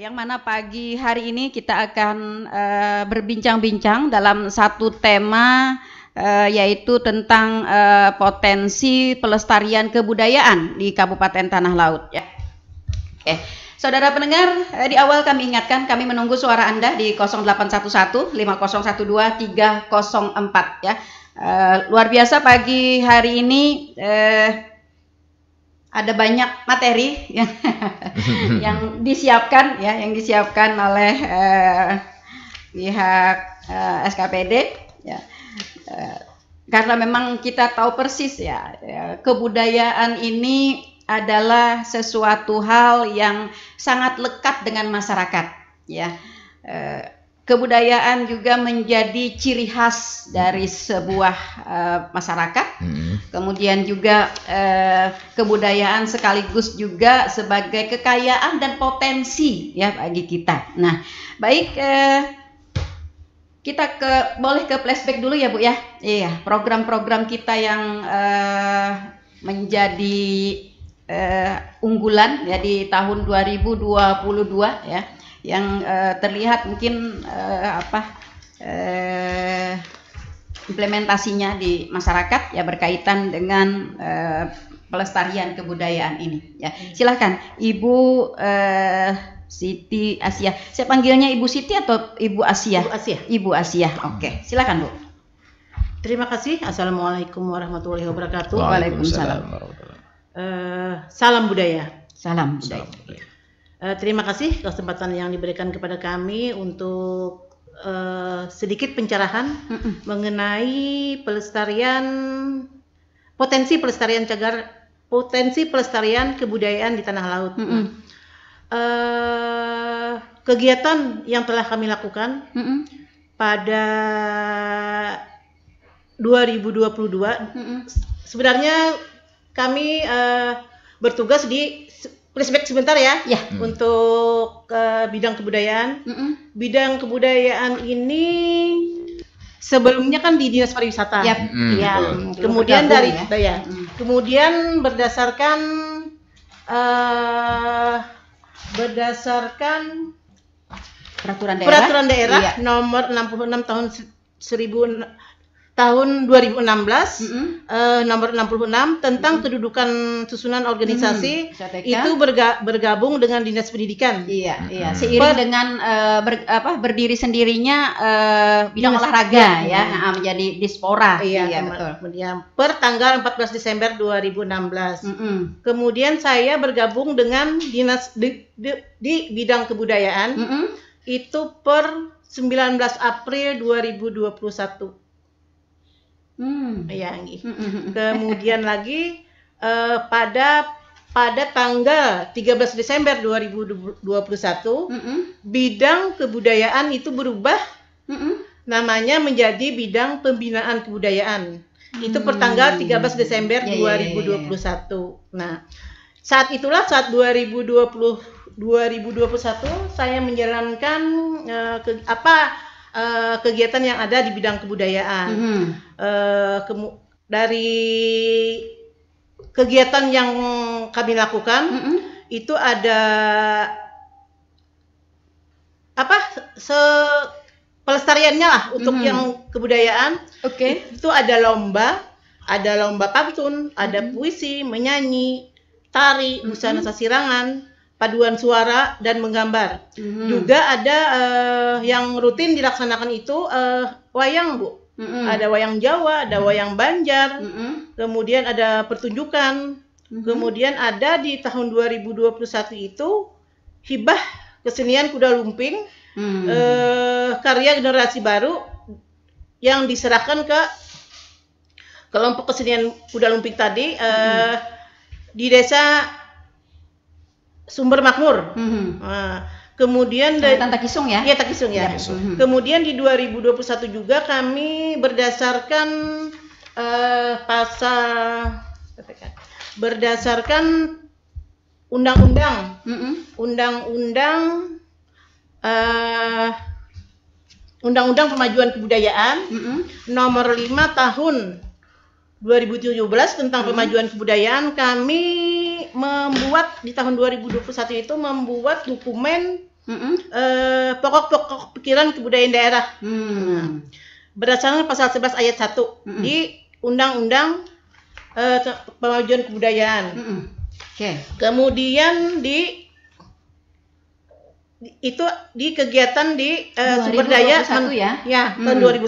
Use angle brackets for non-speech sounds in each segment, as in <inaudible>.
yang mana pagi hari ini kita akan uh, berbincang-bincang dalam satu tema uh, yaitu tentang uh, potensi pelestarian kebudayaan di Kabupaten Tanah Laut ya. Oke. Saudara pendengar, di awal kami ingatkan kami menunggu suara Anda di 0811 5012 304 ya. Uh, luar biasa pagi hari ini eh, ada banyak materi yang <laughs> yang disiapkan ya, yang disiapkan oleh eh, pihak eh, SKPD ya. Eh, karena memang kita tahu persis ya, ya, kebudayaan ini adalah sesuatu hal yang sangat lekat dengan masyarakat ya. Eh, kebudayaan juga menjadi ciri khas dari sebuah uh, masyarakat. Hmm. Kemudian juga uh, kebudayaan sekaligus juga sebagai kekayaan dan potensi ya bagi kita. Nah, baik uh, kita ke boleh ke flashback dulu ya Bu ya. Iya, program-program kita yang uh, menjadi uh, unggulan ya di tahun 2022 ya yang uh, terlihat mungkin uh, apa uh, implementasinya di masyarakat ya berkaitan dengan uh, pelestarian kebudayaan ini ya hmm. silahkan ibu uh, Siti Asia saya panggilnya ibu Siti atau ibu Asia ibu Asia ibu Asia oke okay. Hmm. silakan bu terima kasih assalamualaikum warahmatullahi wabarakatuh waalaikumsalam, waalaikumsalam. Uh, salam budaya salam budaya, salam budaya. Uh, terima kasih kesempatan yang diberikan kepada kami untuk uh, sedikit pencerahan mm -mm. mengenai pelestarian potensi pelestarian cagar potensi pelestarian kebudayaan di tanah laut. Mm -mm. Uh, kegiatan yang telah kami lakukan mm -mm. pada 2022 mm -mm. sebenarnya kami uh, bertugas di flashback sebentar ya, ya. Hmm. untuk uh, bidang kebudayaan. Mm -mm. Bidang kebudayaan ini sebelumnya kan di dinas pariwisata. Yep. Mm, ya. Mm. Kemudian dari ya. ya. Mm. Kemudian berdasarkan uh, berdasarkan peraturan daerah, peraturan daerah iya. nomor 66 tahun 1000 tahun 2016 mm -hmm. uh, nomor 66 tentang mm -hmm. kedudukan susunan organisasi mm -hmm. itu berga bergabung dengan dinas pendidikan. Iya, iya. mm -hmm. Seiring per, dengan uh, ber, apa berdiri sendirinya uh, bidang dinas olahraga ya, ya nah, ah, menjadi dispora. Iya, iya betul. Kemudian per tanggal 14 Desember 2016. Mm -hmm. Kemudian saya bergabung dengan dinas di, di, di bidang kebudayaan mm -hmm. itu per 19 April 2021. Hmm. Ya, hmm. Kemudian lagi eh, pada pada tanggal 13 Desember 2021 hmm, hmm. bidang kebudayaan itu berubah hmm. namanya menjadi bidang pembinaan kebudayaan. Hmm. Itu pertanggal 13 ya, ya, ya, Desember yeah, 2021. Yeah, yeah, yeah. Nah, saat itulah saat 2020 2021 saya menjalankan uh, eh, ke, apa Eh, kegiatan yang ada di bidang kebudayaan. Mm -hmm. uh, eh, ke dari kegiatan yang kami lakukan mm -hmm. itu ada apa se pelestariannya lah untuk mm -hmm. yang kebudayaan. Oke. Okay. Itu ada lomba, ada lomba pantun, ada mm -hmm. puisi, menyanyi, tari, mm-hmm. busana mm -hmm. sasirangan paduan suara dan menggambar. hmm Juga ada uh, yang rutin dilaksanakan itu uh, wayang, Bu. hmm Ada wayang Jawa, ada hmm wayang Banjar. hmm Kemudian ada pertunjukan. hmm Kemudian ada di tahun 2021 itu hibah kesenian kuda lumping hmm uh, karya generasi baru yang diserahkan ke kelompok kesenian kuda lumping tadi uh, hmm. di desa sumber makmur. Mm-hmm. Nah, kemudian dari Tanta Kisung ya? Iya Takisung ya. Takisung. Iya. Mm-hmm. Kemudian di 2021 juga kami berdasarkan uh, pasal berdasarkan undang-undang mm-hmm. undang-undang eh, undang-undang pemajuan kebudayaan mm-hmm. nomor 5 tahun 2017 tentang hmm. pemajuan kebudayaan kami membuat di tahun 2021 itu membuat dokumen mm-hmm. eh, pokok-pokok pikiran kebudayaan daerah hmm. berdasarkan pasal 11 ayat 1 hmm di undang-undang eh, pemajuan kebudayaan. Mm-hmm. Okay. Kemudian di itu di kegiatan di uh, sumber daya ya, ya mm. tahun 2001. Mm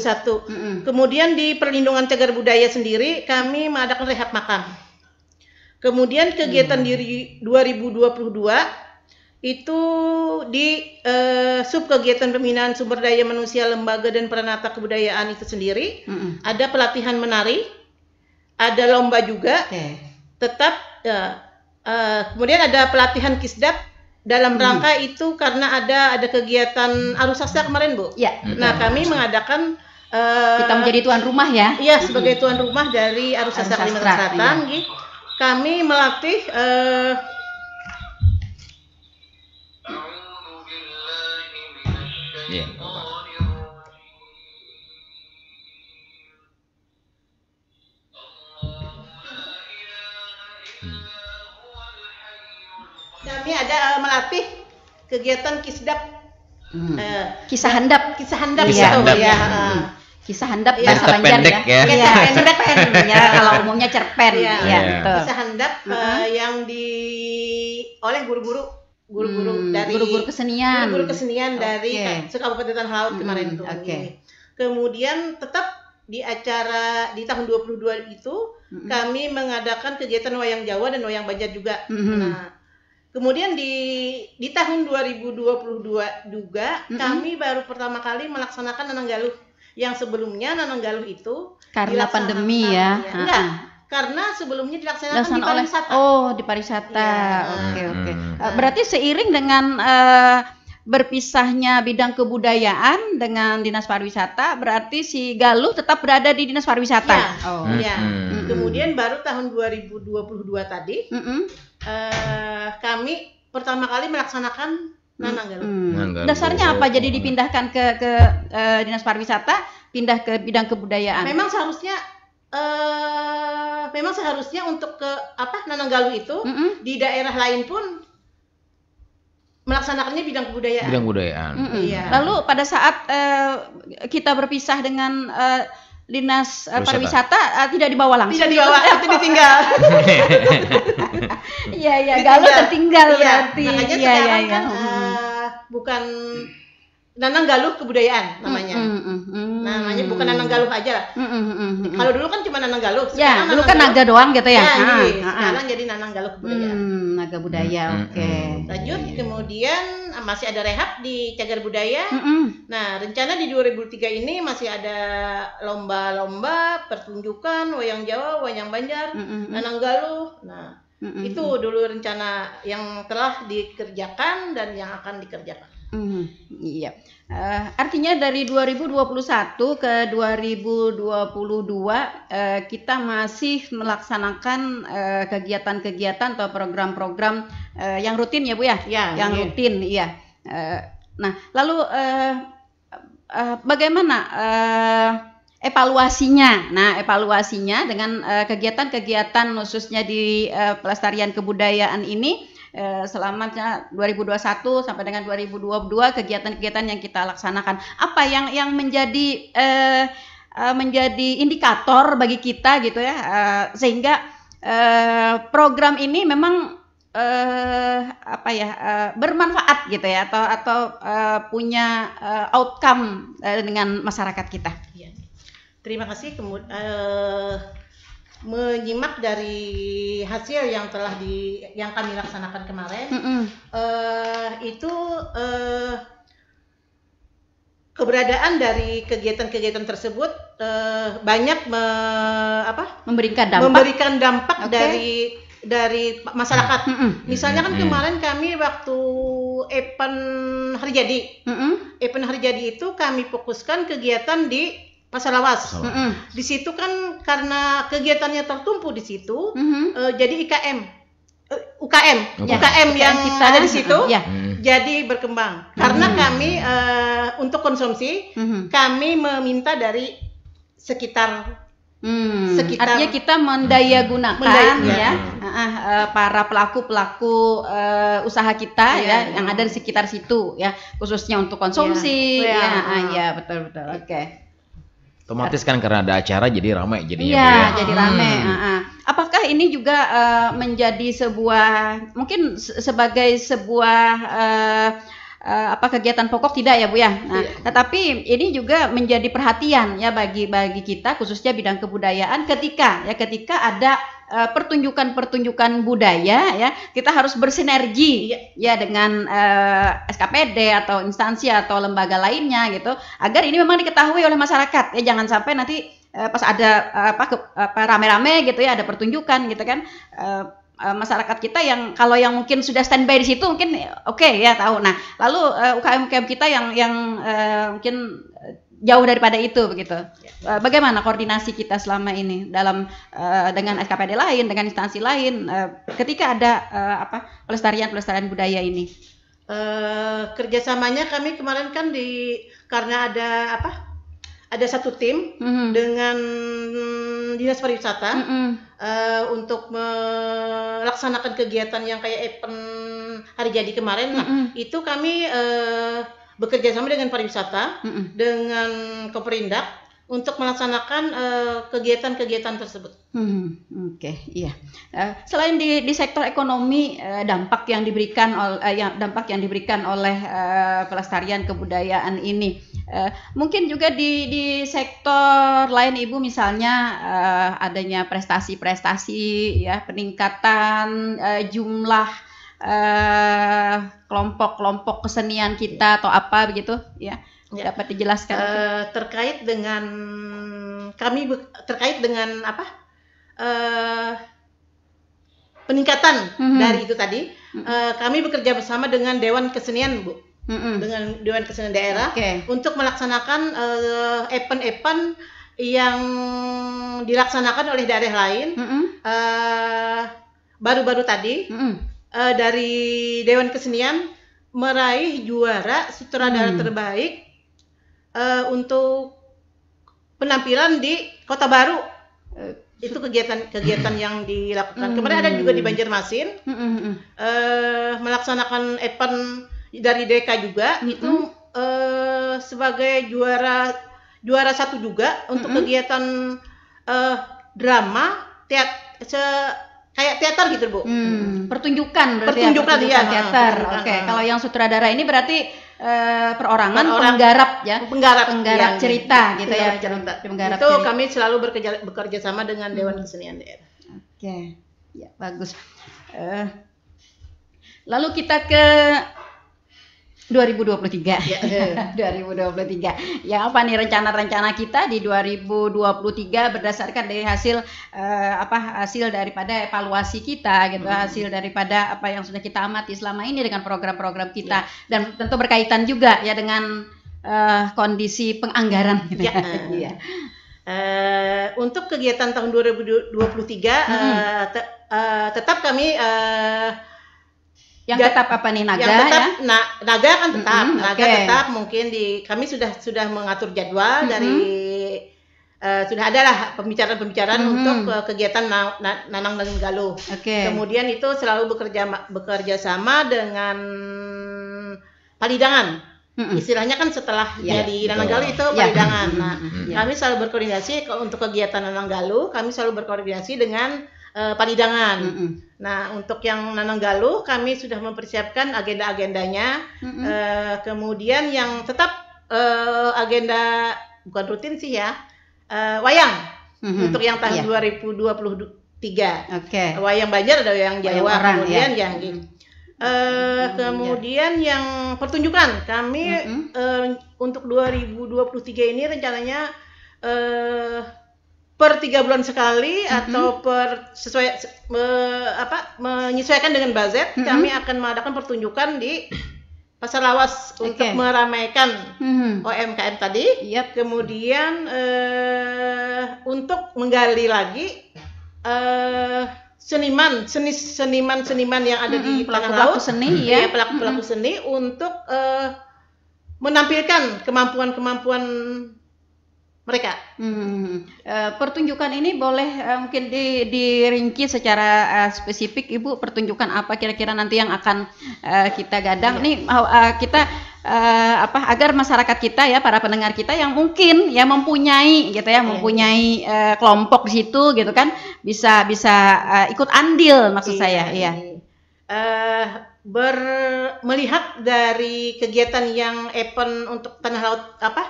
-mm. Kemudian di perlindungan cagar budaya sendiri kami mengadakan rehat makam. Kemudian kegiatan mm. di 2022 itu di uh, eh, sub kegiatan pembinaan sumber daya manusia lembaga dan peranata kebudayaan itu sendiri mm -mm. ada pelatihan menari, ada lomba juga. Okay. Tetap uh, uh, kemudian ada pelatihan kisdap dalam hmm. rangka hmm. itu karena ada ada kegiatan arus sastra kemarin bu. Ya. Hmm. Nah kami mengadakan uh, kita menjadi tuan rumah ya. Iya hmm. sebagai tuan rumah dari arus sastra Kalimantan Selatan, iya. gitu. Kami melatih uh, eh, yeah. kami ada uh, melatih kegiatan kisdap hmm. uh, kisah handap kisah handap kisah gitu, handap, ya, ya. Hmm. Eh. kisah handap ya. bahasa Banjar pendek, ya, ya. kisah pendek ya kalau umumnya cerpen ya, ya, ya. kisah handap uh, uh-huh. yang di oleh guru-guru guru-guru hmm, dari guru-guru kesenian guru kesenian okay. dari okay. Kabupaten Tanah Laut kemarin hmm, tuh. Oke. Okay. Kemudian tetap di acara di tahun 22 itu mm hmm. kami mengadakan kegiatan wayang Jawa dan wayang Banjar juga. mm Hmm. Nah, Kemudian di di tahun 2022 juga mm -hmm. kami baru pertama kali melaksanakan Galuh. Yang sebelumnya Galuh itu karena pandemi ya. ya. Enggak, uh karena sebelumnya dilaksanakan Laksan di pariwisata. oh, di pariwisata. Iya. Oke, oke. Eh, berarti seiring dengan uh, berpisahnya bidang kebudayaan dengan dinas pariwisata berarti si Galuh tetap berada di dinas pariwisata. Ya. Oh. Ya. Mm -hmm. Kemudian baru tahun 2022 tadi mm -hmm uh, kami pertama kali melaksanakan Nananggalu. Hmm. Dasarnya apa? Jadi dipindahkan ke ke uh, dinas pariwisata, pindah ke bidang kebudayaan. Memang seharusnya uh, memang seharusnya untuk ke apa Nananggalu itu mm -hmm. di daerah lain pun melaksanakannya bidang kebudayaan. Bidang kebudayaan. Mm -hmm. Iya. Lalu pada saat uh, kita berpisah dengan uh, dinas uh, pariwisata uh, tidak dibawa langsung. Tidak dibawa, <laughs> itu ditinggal. Iya, iya, galau tertinggal ya, berarti. Makanya ya, sekarang ya, kan Uh, bukan Nanang Galuh kebudayaan namanya. Mm, mm, mm, mm, namanya bukan Nanang Galuh aja Mm, mm, mm, mm, Kalau dulu kan cuma Nanang Galuh. Sekarang Nanang dulu kan Naga doang gitu ya. ya ah, jadi, ah, sekarang ah. jadi Nanang Galuh kebudayaan. Mm, naga budaya, mm, oke. Okay. Lanjut, kemudian masih ada rehab di Cagar Budaya. Mm, mm. Nah, rencana di 2003 ini masih ada lomba-lomba, pertunjukan, wayang Jawa, wayang Banjar, mm, mm, Nanang Galuh. Nah, mm, mm, itu dulu rencana yang telah dikerjakan dan yang akan dikerjakan. Hmm, iya. Uh, artinya dari 2021 ke 2022 uh, eh, kita masih melaksanakan eh, kegiatan-kegiatan uh, atau program-program uh, yang rutin ya Bu ya? ya yang iya. rutin, iya. Uh, nah, lalu uh, uh, bagaimana uh, evaluasinya. Nah, evaluasinya dengan kegiatan-kegiatan uh, khususnya di uh, pelestarian kebudayaan ini selamanya selama 2021 sampai dengan 2022 kegiatan-kegiatan yang kita laksanakan. Apa yang yang menjadi eh, eh, menjadi indikator bagi kita gitu ya eh, sehingga eh, program ini memang eh, apa ya eh, bermanfaat gitu ya atau atau eh, punya eh, outcome eh, dengan masyarakat kita. Iya. Terima kasih. Kemudian uh, eh, menyimak dari hasil yang telah di yang kami laksanakan kemarin mm -hmm. uh, itu uh, keberadaan dari kegiatan-kegiatan tersebut uh, banyak me, apa memberikan dampak memberikan dampak okay. dari dari masyarakat mm -hmm. misalnya kan kemarin kami waktu event hari jadi mm -hmm. event hari jadi itu kami fokuskan kegiatan di Pasar Lawas. Pasar Lawas. Mm -hmm. Di situ kan karena kegiatannya tertumpu di situ, mm -hmm. uh, jadi IKM, eh, UKM, UKM yang kita ada kan? di situ, uh, ya. jadi berkembang. -hmm. Karena mm-hmm. kami uh, untuk konsumsi, -hmm. kami meminta dari sekitar Hmm, sekitar artinya kita mendaya gunakan mendaya, ya, ya uh, para pelaku pelaku uh, usaha kita iya, ya, ya, ya yang ada di sekitar situ ya khususnya untuk konsumsi iya. ya ya, ya, ya betul betul oke okay. Otomatis kan karena ada acara jadi ramai jadinya. Iya, ya. jadi ramai. Hmm. Ah, ah. Apakah ini juga uh, menjadi sebuah mungkin sebagai sebuah uh, uh, apa kegiatan pokok tidak ya Bu ya. Nah, yeah. tetapi ini juga menjadi perhatian ya bagi bagi kita khususnya bidang kebudayaan ketika ya ketika ada Eh, pertunjukan-pertunjukan budaya ya kita harus bersinergi ya dengan uh, eh, SKPD atau instansi atau lembaga lainnya gitu agar ini memang diketahui oleh masyarakat ya jangan sampai nanti eh, pas ada eh, apa, ke, apa rame-rame gitu ya ada pertunjukan gitu kan eh, masyarakat kita yang kalau yang mungkin sudah standby di situ mungkin oke okay, ya tahu nah lalu UKM-UKM kita yang yang mungkin jauh daripada itu begitu. Ya. Eh, bagaimana koordinasi kita selama ini dalam uh, dengan SKPD lain, dengan instansi lain, uh, ketika ada uh, apa pelestarian pelestarian budaya ini? Uh, kerjasamanya kami kemarin kan di karena ada apa? Ada satu tim mm -hmm. dengan dinas pariwisata mm -hmm. uh, untuk melaksanakan kegiatan yang kayak event hari jadi kemarin. Mm -hmm. Nah itu kami uh, bekerja sama dengan pariwisata, mm hmm dengan keperindak untuk melaksanakan uh, kegiatan-kegiatan tersebut. Hmm, Oke, okay, iya. Uh, selain di, di sektor ekonomi, uh, dampak yang diberikan oleh uh, dampak yang diberikan oleh uh, pelestarian kebudayaan ini, uh, mungkin juga di di sektor lain ibu misalnya uh, adanya prestasi-prestasi, ya peningkatan uh, jumlah Eh, kelompok-kelompok uh, kesenian kita atau apa begitu ya, ya. dapat dijelaskan uh, terkait dengan kami terkait dengan apa uh, peningkatan mm -hmm. dari itu tadi mm -hmm. uh, kami bekerja bersama dengan Dewan Kesenian Bu mm -hmm. dengan Dewan Kesenian Daerah okay. untuk melaksanakan uh, event-event yang dilaksanakan oleh daerah lain mm -hmm. uh, baru-baru tadi mm -hmm uh, dari Dewan Kesenian meraih juara sutradara hmm. terbaik uh, untuk penampilan di Kota Baru. Uh, itu kegiatan-kegiatan yang dilakukan. Hmm. Kemarin ada juga di Banjarmasin uh, melaksanakan event dari DK juga hmm. itu uh, sebagai juara juara satu juga untuk kegiatan uh, drama teat kayak teater gitu bu hmm, hmm. pertunjukan berarti pertunjukan, ya, pertunjukan iya. teater oke okay. kalau yang sutradara ini berarti uh, perorangan Orang, penggarap ya penggarap penggarap ya, cerita gitu ya cerita. penggarap itu cerita. kami selalu bekerja bekerja sama dengan hmm. Dewan hmm. Kesenian Daerah oke okay. ya bagus uh, lalu kita ke 2023. ya. 2023. Ya apa nih rencana-rencana kita di 2023 berdasarkan dari hasil uh, apa hasil daripada evaluasi kita gitu, hmm. hasil daripada apa yang sudah kita amati selama ini dengan program-program kita ya. dan tentu berkaitan juga ya dengan uh, kondisi penganggaran gitu iya, Ya. ya. Uh, untuk kegiatan tahun 2023 hmm. uh, te uh, tetap kami uh, yang ya, tetap apa nih naga yang tetap, ya? Na, naga kan tetap, mm -hmm, naga tetap mungkin di kami sudah sudah mengatur jadwal mm -hmm. dari uh, sudah lah pembicaraan-pembicaraan mm -hmm. untuk uh, kegiatan na, na, Nanang dan Galuh. Okay. Kemudian itu selalu bekerja bekerja sama dengan palidangan. Mm -hmm. Istilahnya kan setelah yeah, jadi Nanang Galuh itu yeah. Nah, mm -hmm. kami selalu berkoordinasi untuk kegiatan Nanang Galuh, kami selalu berkoordinasi dengan uh, Panidangan. Mm -hmm. Nah, untuk yang Nanang Galuh, kami sudah mempersiapkan agenda-agendanya. Mm -hmm. uh, kemudian yang tetap uh, agenda bukan rutin sih ya, uh, wayang. Mm -hmm. Untuk yang tahun yeah. 2023. Oke. Okay. Wayang Banjar ada yang Jawa, wayang orang, ya. kemudian ya. yang mm -hmm. Uh, kemudian ya. yang pertunjukan kami mm -hmm. uh, untuk 2023 ini rencananya uh, per tiga bulan sekali mm -hmm. atau per sesuai me, apa menyesuaikan dengan budget mm -hmm. kami akan mengadakan pertunjukan di pasar lawas okay. untuk meramaikan mm -hmm. OMKM tadi. Yep. Kemudian uh, untuk menggali lagi uh, seniman seni seniman seniman yang ada mm -hmm. di mm-hmm. pelaku pelaku laut, seni hmm ya pelaku pelaku mm -hmm. seni untuk uh, menampilkan kemampuan kemampuan mereka. Hmm. E, pertunjukan ini boleh e, mungkin di, dirinci secara e, spesifik, Ibu. Pertunjukan apa kira-kira nanti yang akan e, kita gadang? Ya. Nih e, kita e, apa agar masyarakat kita ya, para pendengar kita yang mungkin ya mempunyai gitu ya, ya. mempunyai e, kelompok di situ gitu kan, bisa bisa e, ikut andil maksud ya, saya. ya. Uh, ber melihat dari kegiatan yang event untuk tanah laut apa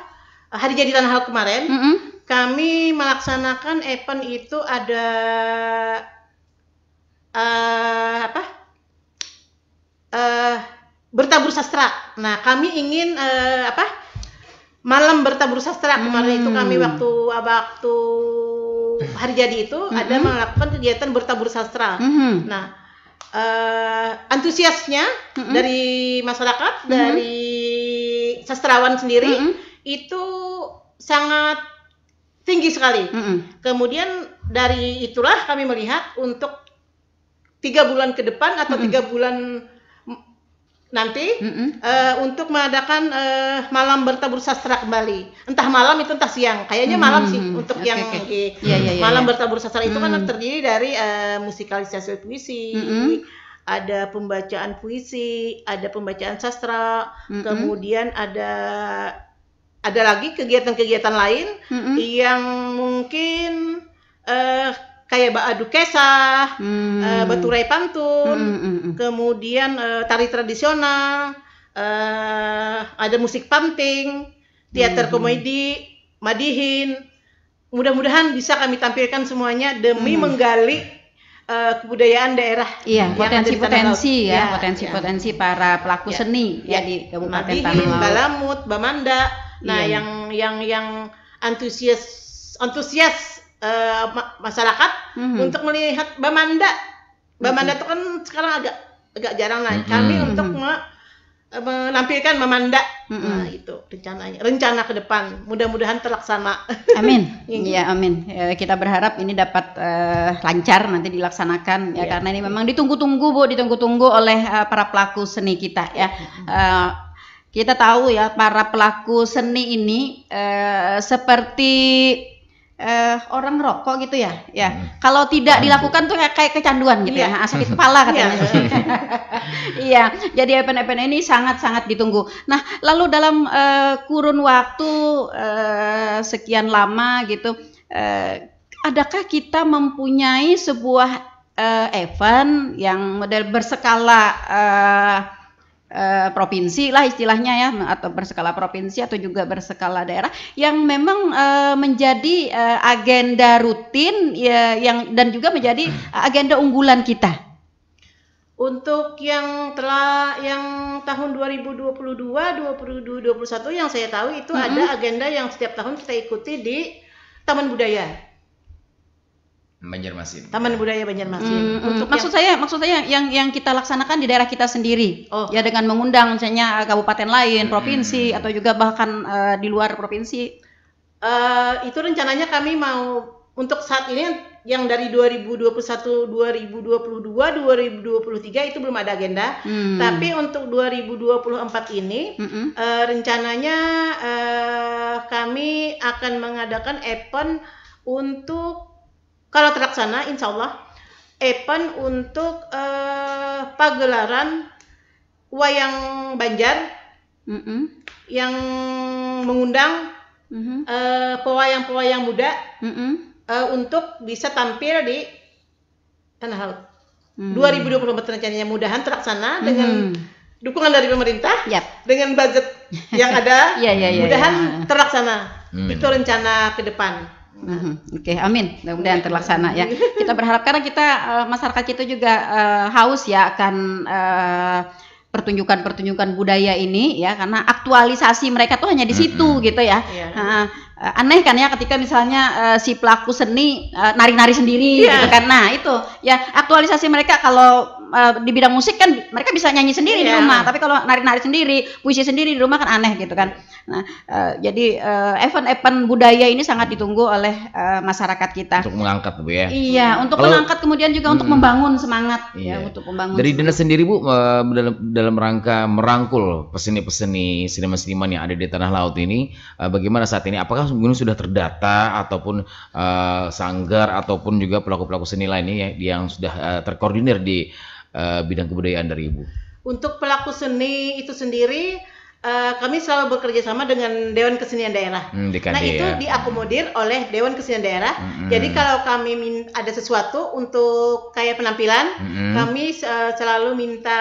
hari jadi tanah laut kemarin mm -hmm. kami melaksanakan event itu ada uh, apa uh, bertabur sastra. Nah kami ingin uh, apa malam bertabur sastra kemarin hmm. itu kami waktu waktu hari jadi itu mm -hmm. ada melakukan kegiatan bertabur sastra. Mm -hmm. Nah, uh, antusiasnya mm -hmm. dari masyarakat, mm -hmm. dari sastrawan sendiri mm -hmm itu sangat tinggi sekali. Mm -hmm. Kemudian dari itulah kami melihat untuk tiga bulan ke depan atau mm -hmm. tiga bulan nanti mm -hmm. uh, untuk mengadakan uh, malam bertabur sastra kembali. Entah malam itu entah siang. Kayaknya mm -hmm. malam sih untuk okay, yang okay. Eh, yeah, yeah, yeah, malam yeah. bertabur sastra itu mm -hmm. kan terdiri dari uh, musikalisasi puisi. Mm -hmm. Ada pembacaan puisi, ada pembacaan sastra, mm -hmm. kemudian ada ada lagi kegiatan-kegiatan lain mm-hmm. yang mungkin uh, kayak Ba'adu Kesah, mm-hmm. uh, eh, Baturai Pantun, mm-hmm. kemudian uh, tari tradisional, uh, ada musik panting, teater mm-hmm. komedi, madihin. Mudah-mudahan bisa kami tampilkan semuanya demi mm-hmm. menggali kebudayaan daerah. Iya, potensi-potensi ya, iya. potensi-potensi ya, ya. para pelaku ya. seni ya, ya di Kabupaten Tanah Laut. Balamut, Bamanda, Nah, iya, iya. yang yang yang antusias antusias uh, masyarakat mm-hmm. untuk melihat Bamanda. Bamanda itu mm-hmm. kan sekarang agak agak jarang lah. Mm-hmm. Kami untuk mhm. me- eh, menampilkan memanda mm -hmm. nah, itu rencananya rencana ke depan mudah-mudahan terlaksana <laughs> amin ya amin ya, kita berharap ini dapat uh, lancar nanti dilaksanakan ya, ya karena ini memang ditunggu-tunggu bu ditunggu-tunggu oleh uh, para pelaku seni kita ya uh, kita tahu ya para pelaku seni ini eh, seperti eh, orang rokok gitu ya. Ya, hmm. kalau tidak dilakukan tuh kayak, kecanduan gitu yeah. ya, ah, sakit kepala <laughs> katanya. Iya. <laughs> iya, jadi event-event ini sangat-sangat ditunggu. Nah, lalu dalam eh, kurun waktu eh, sekian lama gitu, eh, adakah kita mempunyai sebuah eh, event yang model berskala eh, Eh, provinsi lah istilahnya ya atau berskala provinsi atau juga berskala daerah yang memang eh, menjadi eh, agenda rutin ya, yang dan juga menjadi <clears throat> agenda unggulan kita. Untuk yang telah yang tahun 2022, 2021 yang saya tahu itu mm -hmm. ada agenda yang setiap tahun kita ikuti di Taman Budaya. Banjarmasin. Taman Budaya Banjarmasin. Hmm, Untuk maksud yang, saya, maksud saya yang yang kita laksanakan di daerah kita sendiri. Oh. Ya dengan mengundang misalnya kabupaten lain, hmm. provinsi atau juga bahkan uh, di luar provinsi. Uh, itu rencananya kami mau untuk saat ini yang dari 2021, 2022, 2023 itu belum ada agenda. Hmm. Tapi untuk 2024 ini mm -hmm. uh, rencananya uh, kami akan mengadakan event untuk kalau terlaksana, insya Allah event untuk uh, pagelaran wayang Banjar mm -hmm. yang mengundang mm -hmm. uh, pewayang-pewayang muda mm -hmm. uh, untuk bisa tampil di tanah laut. Mm -hmm. 2024 rencananya mudahan terlaksana mm -hmm. dengan dukungan dari pemerintah, yep. dengan budget yang ada, <laughs> yeah, iya, iya, iya, yeah, yeah, mudahan yeah. terlaksana. Mm -hmm. Itu rencana ke depan. Nah. Oke, okay, amin. Mudah-mudahan terlaksana ya. Kita berharap karena kita uh, masyarakat kita juga uh, haus ya akan pertunjukan eh, pertunjukan-pertunjukan budaya ini ya karena aktualisasi mereka tuh hanya di situ mm-hmm. gitu ya. Yeah. Iya. Uh, aneh kan ya ketika misalnya uh, si pelaku seni nari nari-nari sendiri yeah. gitu kan. Nah, itu ya aktualisasi mereka kalau Eh, di bidang musik kan mereka bisa nyanyi sendiri yeah. di iya. rumah, tapi kalau nari-nari sendiri, puisi sendiri di rumah kan aneh gitu kan. Nah, uh, jadi event-event eh, budaya ini sangat ditunggu oleh uh, masyarakat kita. Untuk mengangkat Bu ya. Iya, untuk kalau, mengangkat kemudian juga hmm, untuk membangun semangat ya, iya. ya untuk membangun. Dari Dinas sendiri Bu uh, dalam rangka merangkul peseni-peseni sinema seniman yang ada di tanah laut ini uh, bagaimana saat ini? Apakah mungkin sudah terdata ataupun uh, sanggar ataupun juga pelaku-pelaku seni lainnya yang, yang sudah uh, terkoordinir di Eh, bidang kebudayaan dari Ibu? Untuk pelaku seni itu sendiri uh, kami selalu bekerja sama dengan Dewan Kesenian Daerah. Hmm, nah itu ya. diakomodir oleh Dewan Kesenian Daerah. Hmm. Jadi kalau kami ada sesuatu untuk kayak penampilan, hmm. kami uh, selalu minta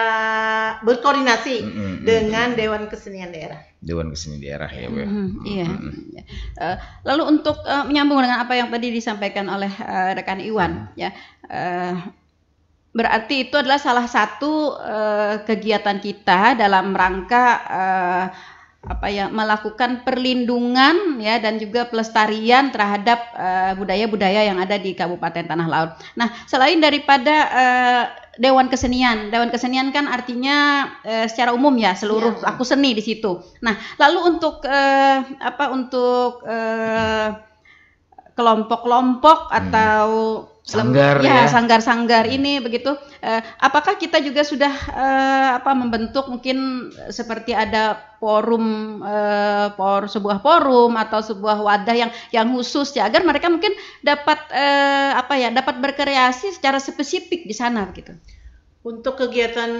berkoordinasi hmm. hmm, hmm dengan hmm. Dewan Kesenian Daerah. Dewan Kesenian Daerah ya, Bu. Ya? hmm iya. hmm iya. Eh, lalu untuk uh, menyambung dengan apa yang tadi disampaikan oleh uh, rekan Iwan, hmm ya uh, Berarti itu adalah salah satu uh, kegiatan kita dalam rangka uh, apa ya melakukan perlindungan ya dan juga pelestarian terhadap eh, budaya-budaya uh, yang ada di Kabupaten Tanah Laut. Nah, selain daripada uh, Dewan Kesenian, Dewan Kesenian kan artinya uh, secara umum ya seluruh ya. aku seni di situ. Nah, lalu untuk uh, apa untuk kelompok-kelompok uh, atau sanggar ya, ya. sanggar-sanggar ya. ini begitu uh, apakah kita juga sudah uh, apa membentuk mungkin seperti ada forum uh, por sebuah forum atau sebuah wadah yang yang khusus ya agar mereka mungkin dapat uh, apa ya dapat berkreasi secara spesifik di sana gitu untuk kegiatan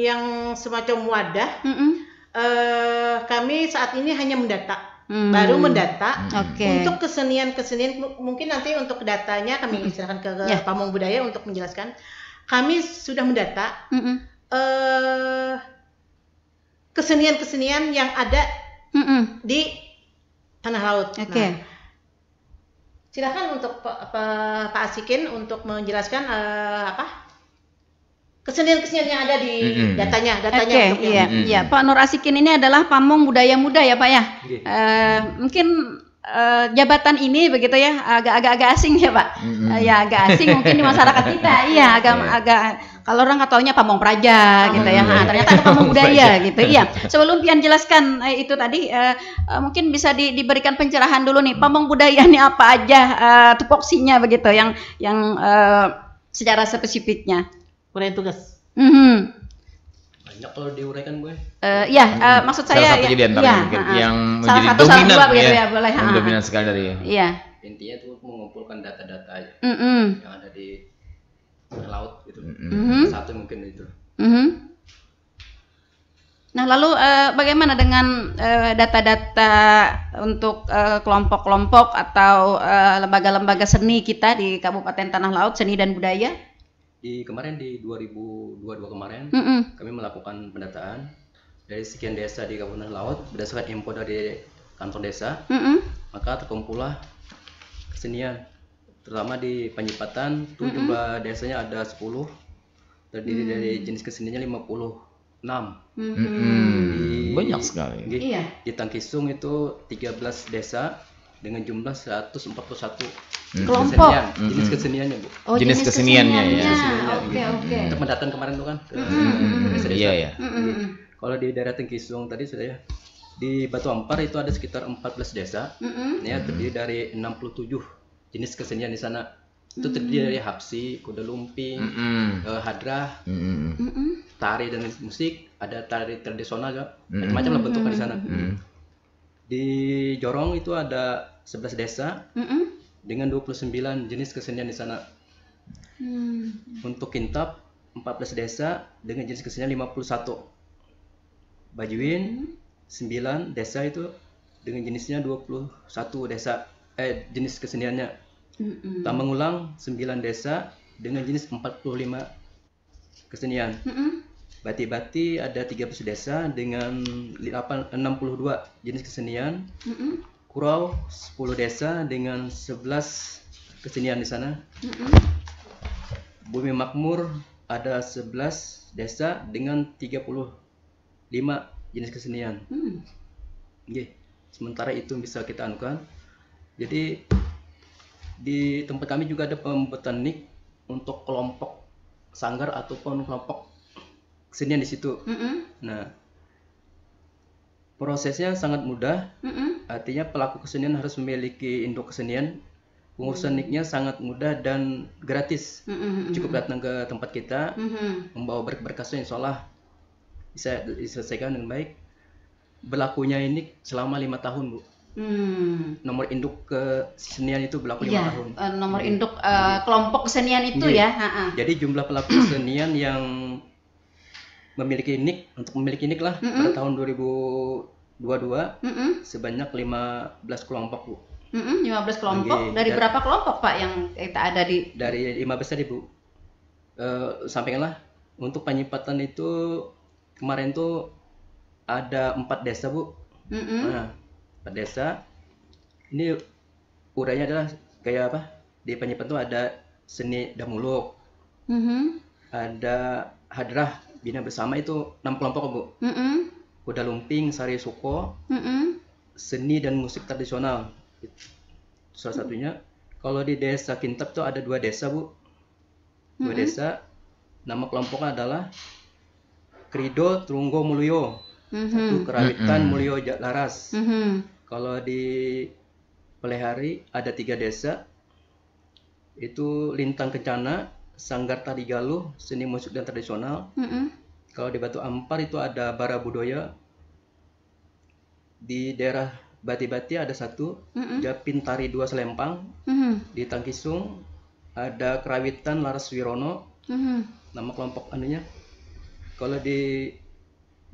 yang semacam wadah mm -mm. Uh, kami saat ini hanya mendata hmm. baru mendata hmm. okay. untuk kesenian-kesenian mungkin nanti untuk datanya kami hmm. silakan ke yeah. Pamong Budaya untuk menjelaskan. Kami sudah mendata hmm. uh, kesenian-kesenian yang ada hmm. di tanah laut. Okay. Nah, silakan untuk Pak Asikin untuk menjelaskan uh, apa kesenian-kesenian yang ada di mm-hmm. datanya, datanya okay, Iya, mm-hmm. iya. Pak Nur Asikin ini adalah pamong budaya muda ya, Pak ya. Yeah. Iya. Uh, mungkin uh, jabatan ini begitu ya, agak-agak asing ya, Pak. Mm-hmm. Uh, ya agak asing mungkin di masyarakat <laughs> kita. iya, agak-agak iya. kalau orang katanya pamong praja pamong gitu ya. Nah, ternyata ada pamong budaya gitu. Iya. <laughs> Sebelum Pian jelaskan eh, itu tadi eh, eh, mungkin bisa di, diberikan pencerahan dulu nih. Pamong budaya ini apa aja eh, tupoksinya begitu yang yang eh, secara spesifiknya uraian tugas. Mm -hmm. Banyak kalau diuraikan gue. Uh, ya, uh, maksud saya salah satu ya, jadi antara ya, mungkin uh, yang salah menjadi satu, dominan salah dua, gitu ya, ya, boleh, yang uh, dominan sekali dari. Ya. Iya. Intinya itu mengumpulkan data-data aja ya. mm -hmm. yang ada di laut gitu. Mm -hmm. Satu mungkin itu. Mm -hmm. Nah, lalu uh, bagaimana dengan eh, data-data uh, untuk eh, kelompok-kelompok uh, atau lembaga-lembaga seni kita di Kabupaten Tanah Laut, seni dan budaya? di kemarin di 2022 kemarin mm -mm. kami melakukan pendataan dari sekian desa di Kabupaten Laut berdasarkan info dari kantor desa. Mm -mm. Maka terkumpullah kesenian terutama di penyipatan itu mm -mm. jumlah desanya ada 10 terdiri mm. dari jenis keseniannya 56. Mm -hmm. di, Banyak sekali. Di, iya. di Tangkisung itu 13 desa dengan jumlah 141 hmm. kelompok kesenian, hmm. jenis keseniannya bu oh, jenis, jenis keseniannya, ya. keseniannya ya oke gitu. oke untuk mendatang kemarin tuh kan hmm, hmm, hmm, iya iya kalau di daerah Tengkisung tadi sudah ya di Batu Ampar itu ada sekitar 14 desa mm -hmm. ya terdiri dari 67 jenis kesenian di sana itu terdiri dari hapsi, kuda lumping, mm -hmm. uh, hadrah, mm -hmm. tari dan musik, ada tari tradisional ya, macam-macam lah bentuknya di sana. Di Jorong itu ada 11 desa mm -mm. dengan 29 jenis kesenian di sana. Hmm. Untuk Kintab 14 desa dengan jenis kesenian 51. Bajuin hmm. 9 desa itu dengan jenisnya 21 desa eh jenis keseniannya. Hmm. -mm. Tamangulang 9 desa dengan jenis 45 kesenian. Hmm. -mm. Batik-batik ada 30 desa dengan 62 jenis kesenian. Mm Kurau 10 desa dengan 11 kesenian di sana. Bumi Makmur ada 11 desa dengan 35 jenis kesenian. Mm. Sementara itu bisa kita anukan. Jadi di tempat kami juga ada pembetanik untuk kelompok sanggar ataupun kelompok kesenian di situ. Mm -mm. Nah, prosesnya sangat mudah. Mm -mm. Artinya pelaku kesenian harus memiliki induk kesenian. Pengurusan niknya sangat mudah dan gratis. Mm -mm. Cukup datang ke tempat kita, mm -mm. membawa berkas-berkasnya insya bisa diselesaikan dengan baik. Berlakunya ini selama lima tahun, Bu. Hmm. Nomor induk kesenian itu berlaku lima ya, tahun. Eh, nomor induk uh, kelompok kesenian itu iya. ya. Ha -ha. Jadi jumlah pelaku <clears throat> kesenian yang memiliki nick untuk memiliki nick lah mm -mm. pada tahun 2022 mm -mm. sebanyak 15 kelompok bu. Mm -mm, 15 kelompok okay. dari berapa kelompok pak yang kita ada di? Dari lima besar bu. Uh, eh, sampaikanlah untuk penyipatan itu kemarin tuh ada empat desa bu. Mm -mm. Nah, empat desa. Ini urainya adalah kayak apa? Di penyipatan tuh ada seni damuluk, mm -hmm. ada hadrah Bina Bersama itu enam kelompok Bu. Mm -mm. Kuda Lumping, Sari Suko, mm -mm. seni dan musik tradisional. Salah satunya. Kalau di desa Kintab tuh ada dua desa Bu. Dua mm -mm. desa. Nama kelompoknya adalah Krido Trunggo Mulyo. Mm -hmm. Satu Kerawitan mm -hmm. Mulyo Laras. Mm -hmm. Kalau di Pelehari ada tiga desa. Itu Lintang Kencana, sanggar tari galuh seni musik dan tradisional mm -hmm. kalau di Batu Ampar itu ada bara budoya di daerah Bati-Bati ada satu mm -hmm. Japin tari dua Selempang mm -hmm. di Tangkisung ada Kerawitan Laras Wirono mm -hmm. nama kelompok anunya kalau di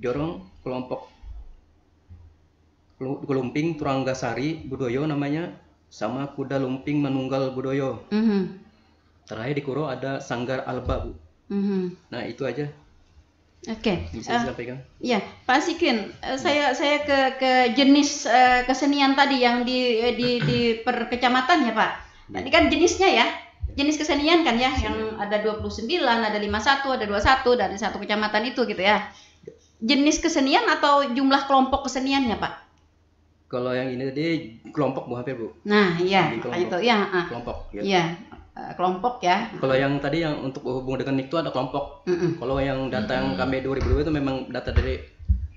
Jorong kelompok Kelumping Turanggasari Budoyo namanya sama Kuda Lumping Menunggal Budoyo. Mm -hmm. Terakhir di Kuro ada Sanggar Alba, Bu. Mm-hmm. Nah, itu aja. Oke. Okay. Bisa uh, eh, disampaikan? Ya, Pak Sikin, uh, saya saya ke ke jenis uh, kesenian tadi yang di di di per kecamatan ya, Pak. Iya. Tadi kan jenisnya ya. Iya. Jenis kesenian kan ya yang ada 29, ada 51, ada 21 dari satu kecamatan itu gitu ya. Iya. Jenis kesenian atau jumlah kelompok keseniannya, Pak? Kalau yang ini tadi kelompok Bu hampir Bu. Nah, iya, itu ya, kelompok. Ya, Iya. Eh, kelompok ya. Kalau yang tadi yang untuk hubung dengan NIK itu ada kelompok. Mm -mm. Kalau yang data mm yang kami 2002 itu memang data dari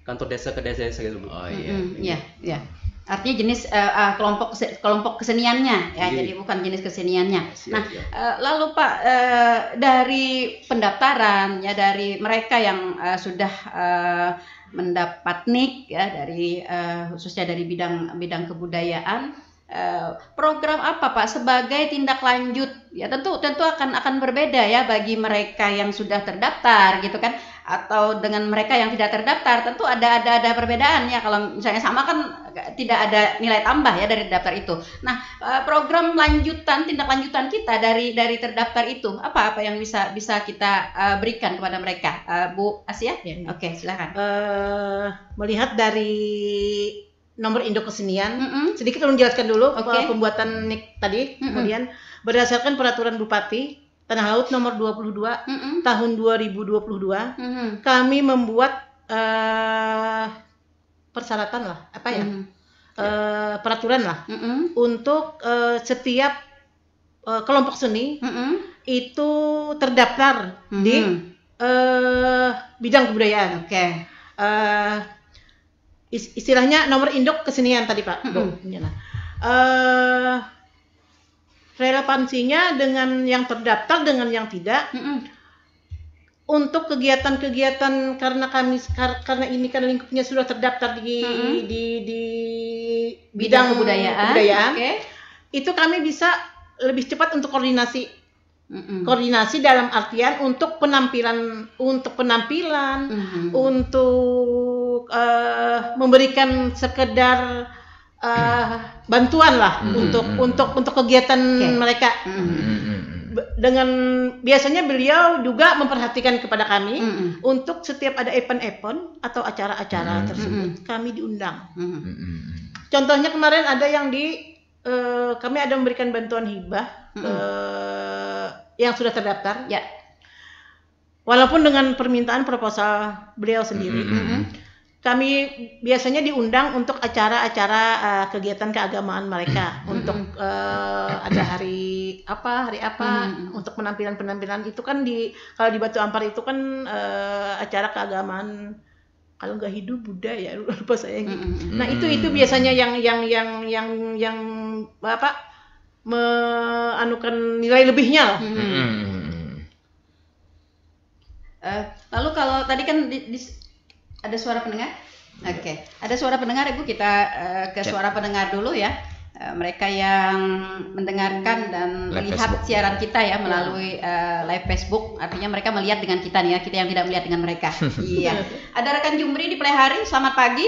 kantor desa ke desa, desa gitu. Oh iya. Mm Iya, iya. Yeah. Artinya jenis uh, uh, kelompok kelompok keseniannya ya, yeah. Iya. jadi bukan jenis keseniannya. Yes, iya, nah, yes. Uh, lalu Pak uh, dari pendaftaran ya dari mereka yang uh, sudah uh, mendapat nik ya dari uh, khususnya dari bidang bidang kebudayaan Eh, program apa Pak sebagai tindak lanjut ya tentu tentu akan akan berbeda ya bagi mereka yang sudah terdaftar gitu kan atau dengan mereka yang tidak terdaftar tentu ada ada ada perbedaan ya kalau misalnya sama kan eh, tidak ada nilai tambah ya dari daftar itu nah eh, program lanjutan tindak lanjutan kita dari dari terdaftar itu apa apa yang bisa bisa kita berikan kepada mereka Bu Asia ya, ya. oke silakan. uh, melihat dari nomor induk kesenian. Mm -hmm. Sedikit tolong jelaskan dulu okay. Eh, pembuatan nik tadi. Mm -hmm. Kemudian berdasarkan peraturan Bupati Tanah Laut nomor 22 mm -hmm. tahun 2022, mm -hmm. kami membuat uh, persyaratan lah, apa ya? Mm -hmm. Uh, peraturan lah mm -hmm. untuk uh, setiap uh, kelompok seni mm -hmm. itu terdaftar mm -hmm. di uh, bidang kebudayaan. Oke. Okay. Uh, istilahnya nomor induk kesenian tadi Pak. Mm-hmm. uh, relevansinya dengan yang terdaftar dengan yang tidak. hmm Untuk kegiatan-kegiatan karena kami karena ini kan lingkupnya sudah terdaftar di hmm di, di bidang, bidang kebudayaan, okay. itu kami bisa lebih cepat untuk koordinasi. Mm-mm. Koordinasi dalam artian untuk penampilan untuk penampilan mm-hmm. untuk uh, memberikan sekedar uh, bantuan lah mm-hmm. untuk hmm, hmm. untuk untuk kegiatan okay. mereka. Mm-hmm. Dengan biasanya beliau juga memperhatikan kepada kami mm-hmm. untuk setiap ada event-event atau acara-acara mm-hmm. tersebut mm-hmm. kami diundang. Mm-hmm. Contohnya kemarin ada yang di uh, kami ada memberikan bantuan hibah mm-hmm. uh, yang sudah terdaftar. Ya. Walaupun dengan permintaan proposal beliau sendiri. Mm-hmm kami biasanya diundang untuk acara-acara uh, kegiatan keagamaan mereka untuk uh, ada hari apa hari apa untuk penampilan-penampilan itu kan di kalau di Batu Ampar itu kan uh, acara keagamaan kalau nggak hidup Buddha ya <laughs> lupa saya gitu. Nah itu itu biasanya yang yang yang yang yang apa menganukan nilai lebihnya lah. Hmm. Uh, lalu kalau tadi kan di, di, ada suara pendengar? Iya. Oke, okay. ada suara pendengar Ibu kita uh, ke Cek. suara pendengar dulu ya. Uh, mereka yang mendengarkan dan live melihat Facebook. siaran kita ya iya. melalui uh, live Facebook, artinya mereka melihat dengan kita nih ya, kita yang tidak melihat dengan mereka. <laughs> Iya. iya. Ada rekan Jumri di Plehari, selamat pagi.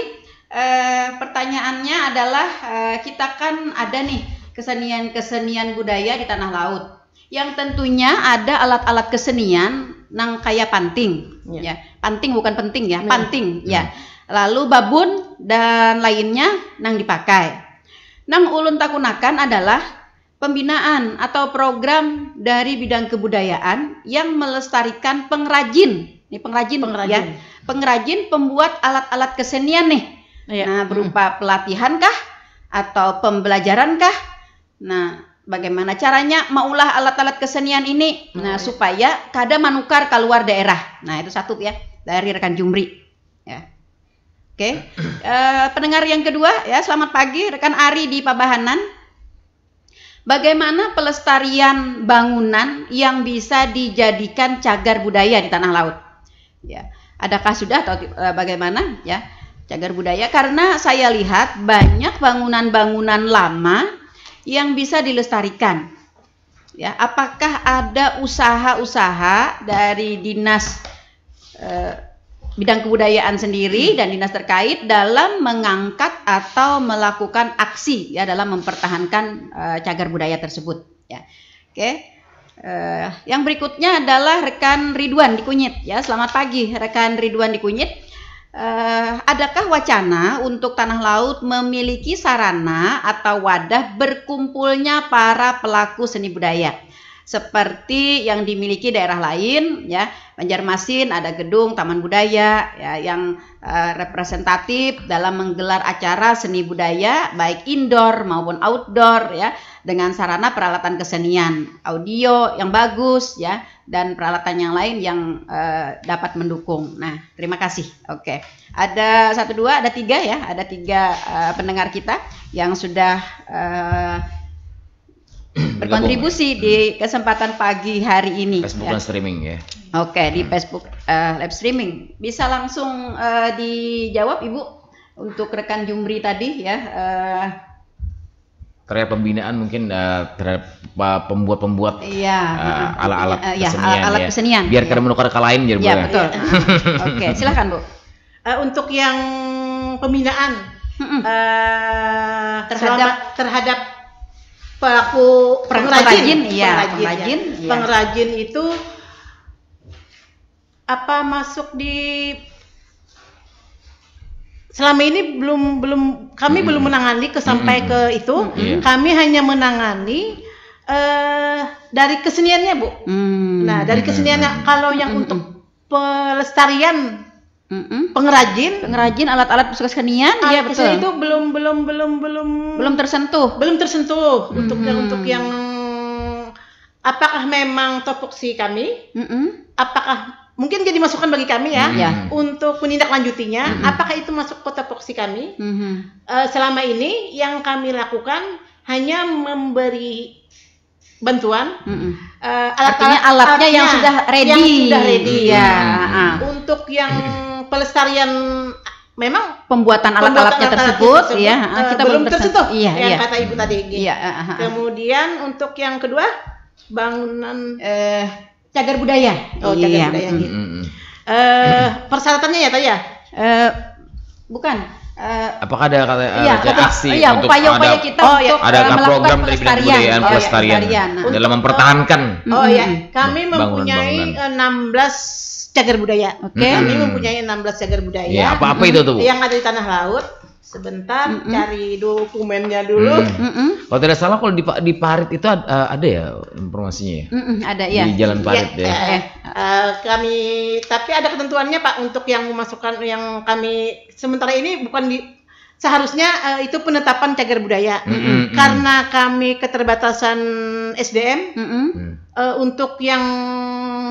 Uh, pertanyaannya adalah uh, kita kan ada nih kesenian-kesenian budaya di tanah laut yang tentunya ada alat-alat kesenian nang kayak panting yeah. ya panting bukan penting ya, ya. panting yeah. ya lalu babun dan lainnya nang dipakai nang ulun takunakan adalah pembinaan atau program dari bidang kebudayaan yang melestarikan pengrajin nih pengrajin, pengrajin. ya pengrajin pembuat alat-alat kesenian nih yeah. nah berupa hmm. pelatihan kah atau pembelajaran kah nah bagaimana caranya maulah alat-alat kesenian ini oh, nah ya. supaya kada manukar keluar daerah nah itu satu ya dari rekan Jumri ya oke okay. <clears throat> uh, eh, pendengar yang kedua ya selamat pagi rekan Ari di Pabahanan bagaimana pelestarian bangunan yang bisa dijadikan cagar budaya di tanah laut ya adakah sudah atau uh, bagaimana ya cagar budaya karena saya lihat banyak bangunan-bangunan lama yang bisa dilestarikan. Ya, apakah ada usaha-usaha dari dinas eh, bidang kebudayaan sendiri hmm. dan dinas terkait dalam mengangkat atau melakukan aksi ya dalam mempertahankan eh, cagar budaya tersebut ya. Oke. Eh, yang berikutnya adalah rekan Ridwan di kunyit, ya. Selamat pagi rekan Ridwan di kunyit. Uh, adakah wacana untuk tanah laut memiliki sarana atau wadah berkumpulnya para pelaku seni budaya? seperti yang dimiliki daerah lain ya Banjarmasin ada gedung Taman Budaya ya yang uh, representatif dalam menggelar acara seni budaya baik indoor maupun outdoor ya dengan sarana peralatan kesenian audio yang bagus ya dan peralatan yang lain yang uh, dapat mendukung nah terima kasih oke ada satu dua ada tiga ya ada tiga uh, pendengar kita yang sudah uh, berkontribusi ya. di kesempatan pagi hari ini. Hmm. Facebook ya. streaming ya. Oke di hmm. Facebook uh, live streaming bisa langsung uh, dijawab Ibu untuk rekan Jumri tadi ya. Uh, karya pembinaan mungkin uh, terhadap pembuat-pembuat iya, uh, alat alat iya, kesenian, alat ya. kesenian biar iya. karena menukar ke lain jadi ya, betul. <laughs> Oke, okay, silakan Bu. Uh, untuk yang pembinaan uh, terhadap selama, terhadap pelaku pengrajin, pengrajin, iya, pengrajin, pengrajin, ya. iya. pengrajin itu apa masuk di selama ini belum belum kami hmm. belum menangani ke sampai hmm. ke itu hmm. kami hanya menangani uh, dari keseniannya bu hmm. nah dari keseniannya kalau yang hmm. untuk pelestarian Mm-mm. pengrajin pengrajin alat-alat kesenian iya, alat ya betul itu belum belum belum belum belum tersentuh belum tersentuh mm-hmm. untuk yang untuk yang apakah memang topoksi kami mm-hmm. apakah mungkin jadi masukan bagi kami ya mm-hmm. untuk menindaklanjutinya mm-hmm. apakah itu masuk ke topoksi kami mm-hmm. uh, selama ini yang kami lakukan hanya memberi bantuan mm hmm Uh, eh, alat, -alat Artinya alatnya, yang sudah ready yang sudah ready ya mm -hmm. untuk yang pelestarian memang pembuatan alat-alatnya alat tersebut, tersebut ya uh, kita belum tersentuh iya, yang iya. kata ibu tadi iya, uh, uh, uh. kemudian untuk yang kedua bangunan uh, cagar budaya oh iya. cagar budaya mm, gitu. mm, Uh, persyaratannya ya tadi ya uh, bukan uh, apakah ada kata iya, ada aksi iya, untuk upaya -upaya ada, kita oh, iya, ada melakukan program dari bidang kebudayaan pelestarian, oh, iya, pelestarian dalam nah, mempertahankan oh, iya, oh, iya. kami mempunyai bangunan bangunan. 16 cagar budaya. Oke. Okay? Kami mempunyai 16 cagar budaya. Ya, apa-apa itu tuh, Yang ada di tanah laut. Sebentar, mm -hmm. cari dokumennya dulu. Mm -mm. -hmm. Kalau tidak salah, kalau di, di Parit itu ada, eh, ada ya informasinya. Mm -hmm. ada ya. Di Jalan Parit ya. ya. Eh, uh, kami, tapi ada ketentuannya Pak untuk yang memasukkan yang kami sementara ini bukan di seharusnya uh, itu penetapan cagar budaya. Mm -hmm. Karena kami keterbatasan SDM mm -hmm. uh, untuk yang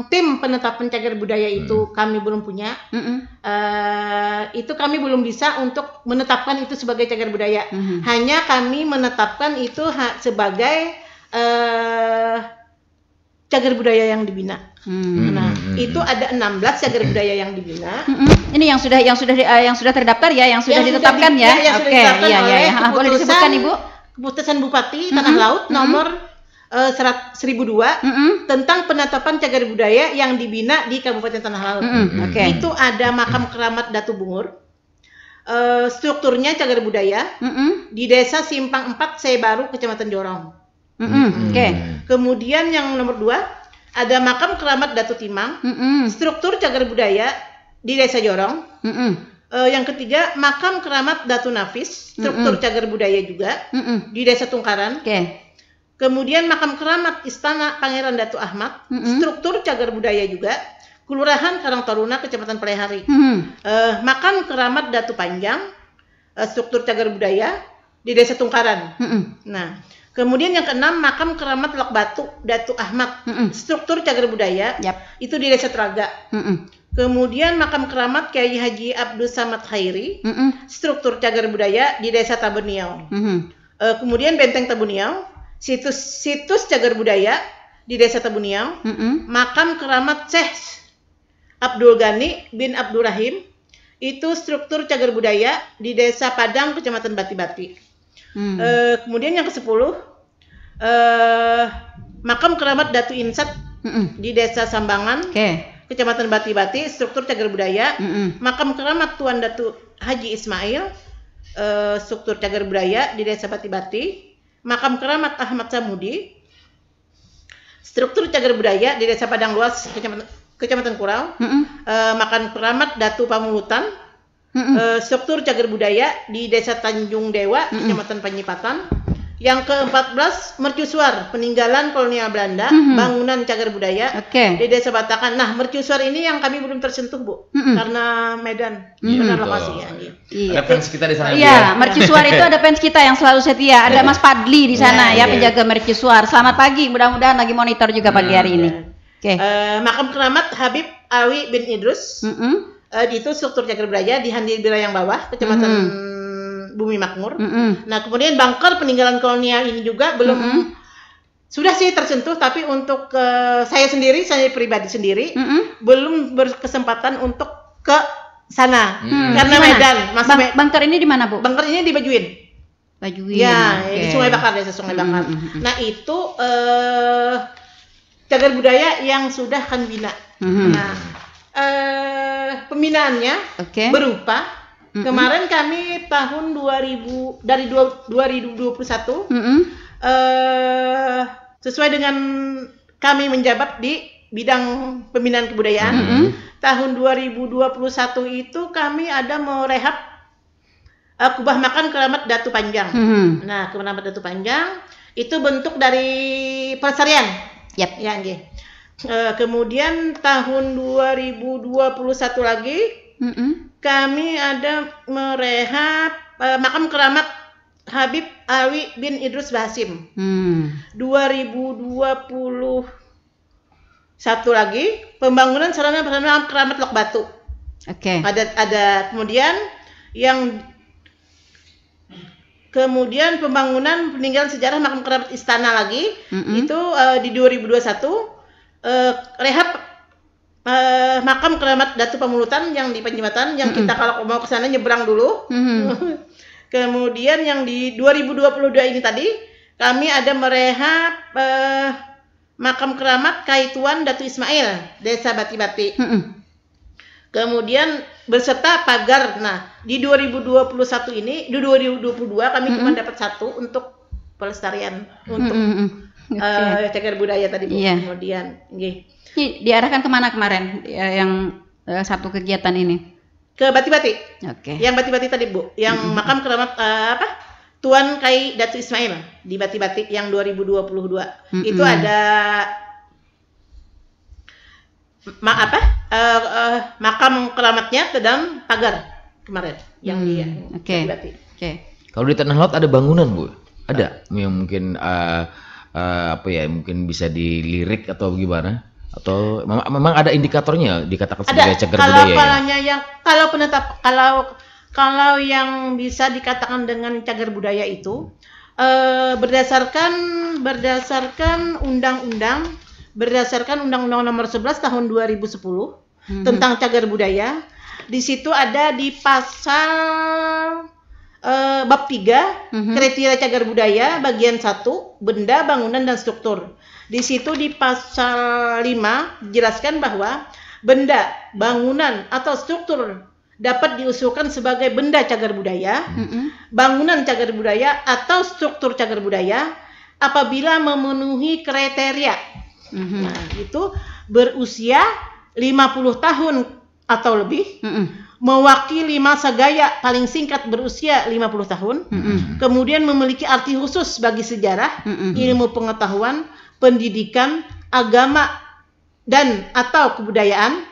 tim penetapan cagar budaya itu mm kami belum punya. Mm -hmm. uh, itu kami belum bisa untuk menetapkan itu sebagai cagar budaya. Mm -hmm. Hanya kami menetapkan itu sebagai uh, cagar budaya yang dibina. Hmm, hmm. Nah, hmm. hmm itu hmm. ada 16 cagar budaya yang dibina. Hmm. Ini yang sudah yang sudah uh, yang sudah terdaftar ya, yang sudah yang ditetapkan sudah di, ya. ya Oke, okay. iya iya ya. Ah, boleh disebutkan Ibu? Keputusan Bupati Tanah hmm. Laut nomor uh, eh, 1002 -hmm. tentang penetapan cagar budaya yang dibina di Kabupaten Tanah Laut. Hmm. -hmm. okay. Itu ada makam keramat Datu Bungur. Uh, strukturnya cagar budaya mm -hmm. di Desa Simpang 4 Sebaru Kecamatan Jorong. Mm -hmm. Oke. Okay. Kemudian yang nomor dua ada makam keramat Datu Timang, mm -mm. struktur cagar budaya di Desa Jorong. Mm -mm. Uh, yang ketiga makam keramat Datu Nafis, struktur mm -mm. cagar budaya juga mm -mm. di Desa Tungkaran. Okay. Kemudian makam keramat Istana Pangeran Datu Ahmad, mm -mm. struktur cagar budaya juga. Kelurahan Karang Taruna, Kecamatan Pelehari. Mm -hmm. uh, eh, makam keramat Datu Panjang, uh, struktur cagar budaya di Desa Tungkaran. Mm -hmm. Nah, Kemudian yang keenam makam keramat Lok Batu Datu Ahmad mm -mm. struktur cagar budaya yep. itu di Desa Traga. Mm -mm. Kemudian makam keramat Kiai Haji Abdul Samad Khairi mm -mm. struktur cagar budaya di Desa Tabuniau. Mm -hmm. uh, eh, kemudian Benteng Tabuniau situs situs cagar budaya di Desa Tabuniau. Mm -mm. Makam keramat Syekh Abdul Ghani bin Abdul Rahim itu struktur cagar budaya di Desa Padang Kecamatan batibati. bati Hmm. E, kemudian yang ke-10 eh, makam keramat Datu Insat hmm. di Desa Sambangan. Okay. Kecamatan Bati-Bati, struktur cagar budaya, mm makam keramat Tuan Datu Haji Ismail, e, struktur cagar budaya di Desa Bati-Bati, makam keramat Ahmad Samudi, struktur cagar budaya di Desa Padang Luas, Kecamatan, Kecamatan Kurau, e, makam keramat Datu Pamulutan, mm-hmm. uh, struktur cagar budaya di Desa Tanjung Dewa, mm-hmm. Kecamatan Panyipatan. Yang ke-14 mercusuar peninggalan kolonial Belanda, mm-hmm. bangunan cagar budaya okay. di Desa Batakan. Nah, mercusuar ini yang kami belum tersentuh, Bu, mm-hmm. karena Medan mm-hmm. karena ya. Iya. Ada fans kita di sana. Iya, ya. mercusuar itu ada fans kita yang selalu setia. Ada iya. Mas Padli di sana iya, ya, yeah. penjaga mercusuar. Selamat pagi, mudah-mudahan lagi monitor juga pagi iya. hari ini. Oke. Okay. Uh, eh, makam keramat Habib Awi bin Idrus. Mm -hmm uh, itu struktur cagar budaya di wilayah yang bawah kecamatan mm -hmm. Bumi Makmur. Mm -hmm. Nah kemudian bangker peninggalan kolonial ini juga belum mm -hmm. sudah sih tersentuh tapi untuk uh, saya sendiri saya pribadi sendiri mm -hmm. belum berkesempatan untuk ke sana hmm. karena dimana? Medan masa Bang, bangker ini di mana bu? Bangker ini di Bajuin. Bajuin. Ya okay. di Sungai Bakar desa Sungai mm -hmm. Nah itu uh, cagar budaya yang sudah kan bina. Mm -hmm. Nah uh, eh, peminannya okay. berupa Mm -hmm. Kemarin kami tahun 2000 dari 2021 mm -hmm. uh, sesuai dengan kami menjabat di bidang pembinaan kebudayaan. Mm -hmm. Tahun 2021 itu kami ada mau rehab uh, eh, kubah makan keramat Datu Panjang. Mm -hmm. Nah, keramat Datu Panjang itu bentuk dari pelestarian. Yep. Ya, gitu. Eh, kemudian tahun 2021 lagi mm -hmm. kami ada merehab uh, eh, makam keramat Habib Awi bin Idrus Basim. Hmm. 2021 lagi pembangunan sarana makam keramat Lok Batu. Oke. Okay. Ada ada kemudian yang kemudian pembangunan peninggalan sejarah makam keramat istana lagi mm -hmm. itu uh, di 2021 uh, rehab uh, makam keramat Datu Pamulutan yang di Panjimatan yang kita kalau mau ke sana nyebrang dulu. Mm-hmm. <laughs> Kemudian yang di 2022 ini tadi kami ada merehab uh, makam keramat Kaituan Datu Ismail Desa Bati-Bati. Kemudian berserta pagar. Nah, di 2021 ini, di 2022 kami cuma dapat satu untuk pelestarian untuk okay. uh, eh, cagar budaya tadi bu. Yeah. Kemudian, nggih. ini Diarahkan kemana kemarin ya, yang uh, satu kegiatan ini? Ke Bati-Bati. Oke. Okay. Yang Bati-Bati tadi bu, yang mm -hmm. makam keramat uh, eh, apa? Tuan Kai Datu Ismail di Bati-Bati yang 2022. Mm -hmm. Itu ada ma apa? Uh, uh, makam keramatnya ke dalam pagar kemarin yang hmm. dia. Oke. Okay. Oke. Okay. Kalau di tanah laut ada bangunan bu? Ada ah. yang mungkin uh, uh, apa ya mungkin bisa dilirik atau gimana? Atau memang, memang ada indikatornya dikatakan ada, sebagai cagar kalau budaya? Ya? Kalau ya? yang kalau penetap kalau kalau yang bisa dikatakan dengan cagar budaya itu uh, berdasarkan berdasarkan undang-undang berdasarkan undang-undang nomor 11 tahun 2010 ribu -hmm. tentang cagar budaya di situ ada di pasal uh, bab 3 mm-hmm. kriteria cagar budaya bagian 1 benda, bangunan dan struktur. Di situ di pasal 5 jelaskan bahwa benda, bangunan atau struktur dapat diusulkan sebagai benda cagar budaya, mm-hmm. bangunan cagar budaya atau struktur cagar budaya apabila memenuhi kriteria. Mm-hmm. Nah, itu berusia 50 tahun atau lebih. Mm-hmm mewakili masa gaya paling singkat berusia 50 tahun, mm -hmm. kemudian memiliki arti khusus bagi sejarah, mm -hmm. ilmu pengetahuan, pendidikan, agama dan atau kebudayaan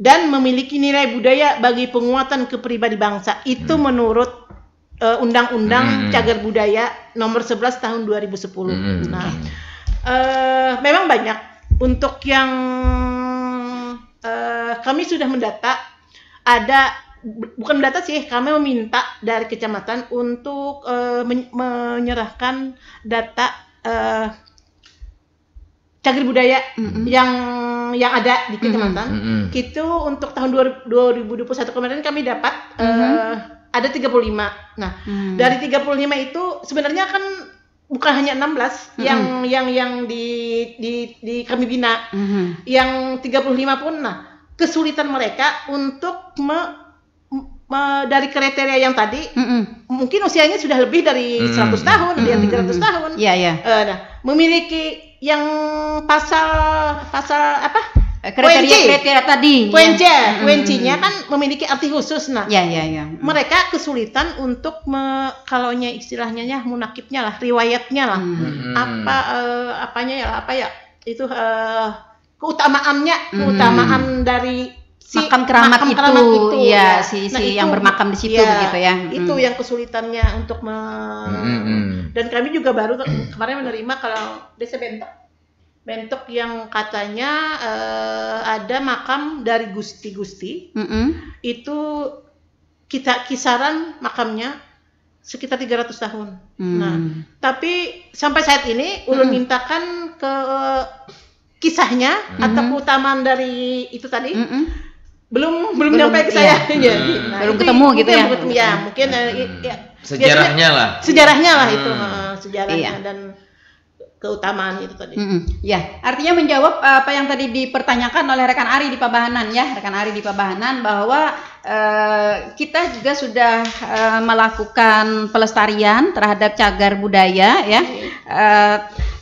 dan memiliki nilai budaya bagi penguatan kepribadi bangsa. Itu mm. menurut undang eh, Undang-Undang mm. Cagar Budaya Nomor 11 Tahun 2010. Mm. Nah, uh, memang banyak untuk yang uh, kami sudah mendata ada bukan data sih kami meminta dari kecamatan untuk uh, men menyerahkan data uh, cagar budaya mm -hmm. yang yang ada di kecamatan mm -hmm. itu untuk tahun 2021 kemarin kami dapat mm -hmm. uh, ada 35. Nah, mm. dari 35 itu sebenarnya kan bukan hanya 16 mm -hmm. yang yang yang di di, di kami bina. Mm -hmm. Yang 35 pun nah kesulitan mereka untuk me dari kriteria yang tadi mm -mm. mungkin usianya sudah lebih dari mm -mm. 100 tahun, mm -mm. dari 300 tahun. Iya, yeah, iya. Yeah. Uh, nah, memiliki yang pasal pasal apa? Eh, kriteria kriteria tadi. Poin C, poin nya kan memiliki arti khusus. Nah, ya, ya, ya. mereka kesulitan untuk me, kalaunya istilahnya ya munakibnya lah, riwayatnya lah, mm. apa uh, apanya ya, apa ya itu uh, keutamaannya hmm. keutamaan dari si makam keramat, makam itu, keramat itu ya, ya. si si itu, yang bermakam di situ ya, begitu ya hmm. itu yang kesulitannya untuk me hmm. hmm. dan kami juga baru kemarin menerima kalau desa bentok bentok yang katanya uh, ada makam dari gusti gusti hmm. itu kita kisaran makamnya sekitar 300 tahun. Nah, hmm. Nah, tapi sampai saat ini ulun hmm. mintakan ke kisahnya mm-hmm. atau keutamaan dari itu tadi mm-hmm. belum belum nyampe ke iya. saya iya. <laughs> belum nah, ketemu mungkin, gitu ya belum ya mungkin hmm. ya, sejarahnya lah sejarahnya lah hmm. itu hmm. sejarahnya iya. dan keutamaan itu tadi. Mm -hmm. Ya, artinya menjawab apa yang tadi dipertanyakan oleh rekan Ari di Pabahanan ya, rekan Ari di Pabahanan bahwa eh, kita juga sudah eh, melakukan pelestarian terhadap cagar budaya ya. Uh,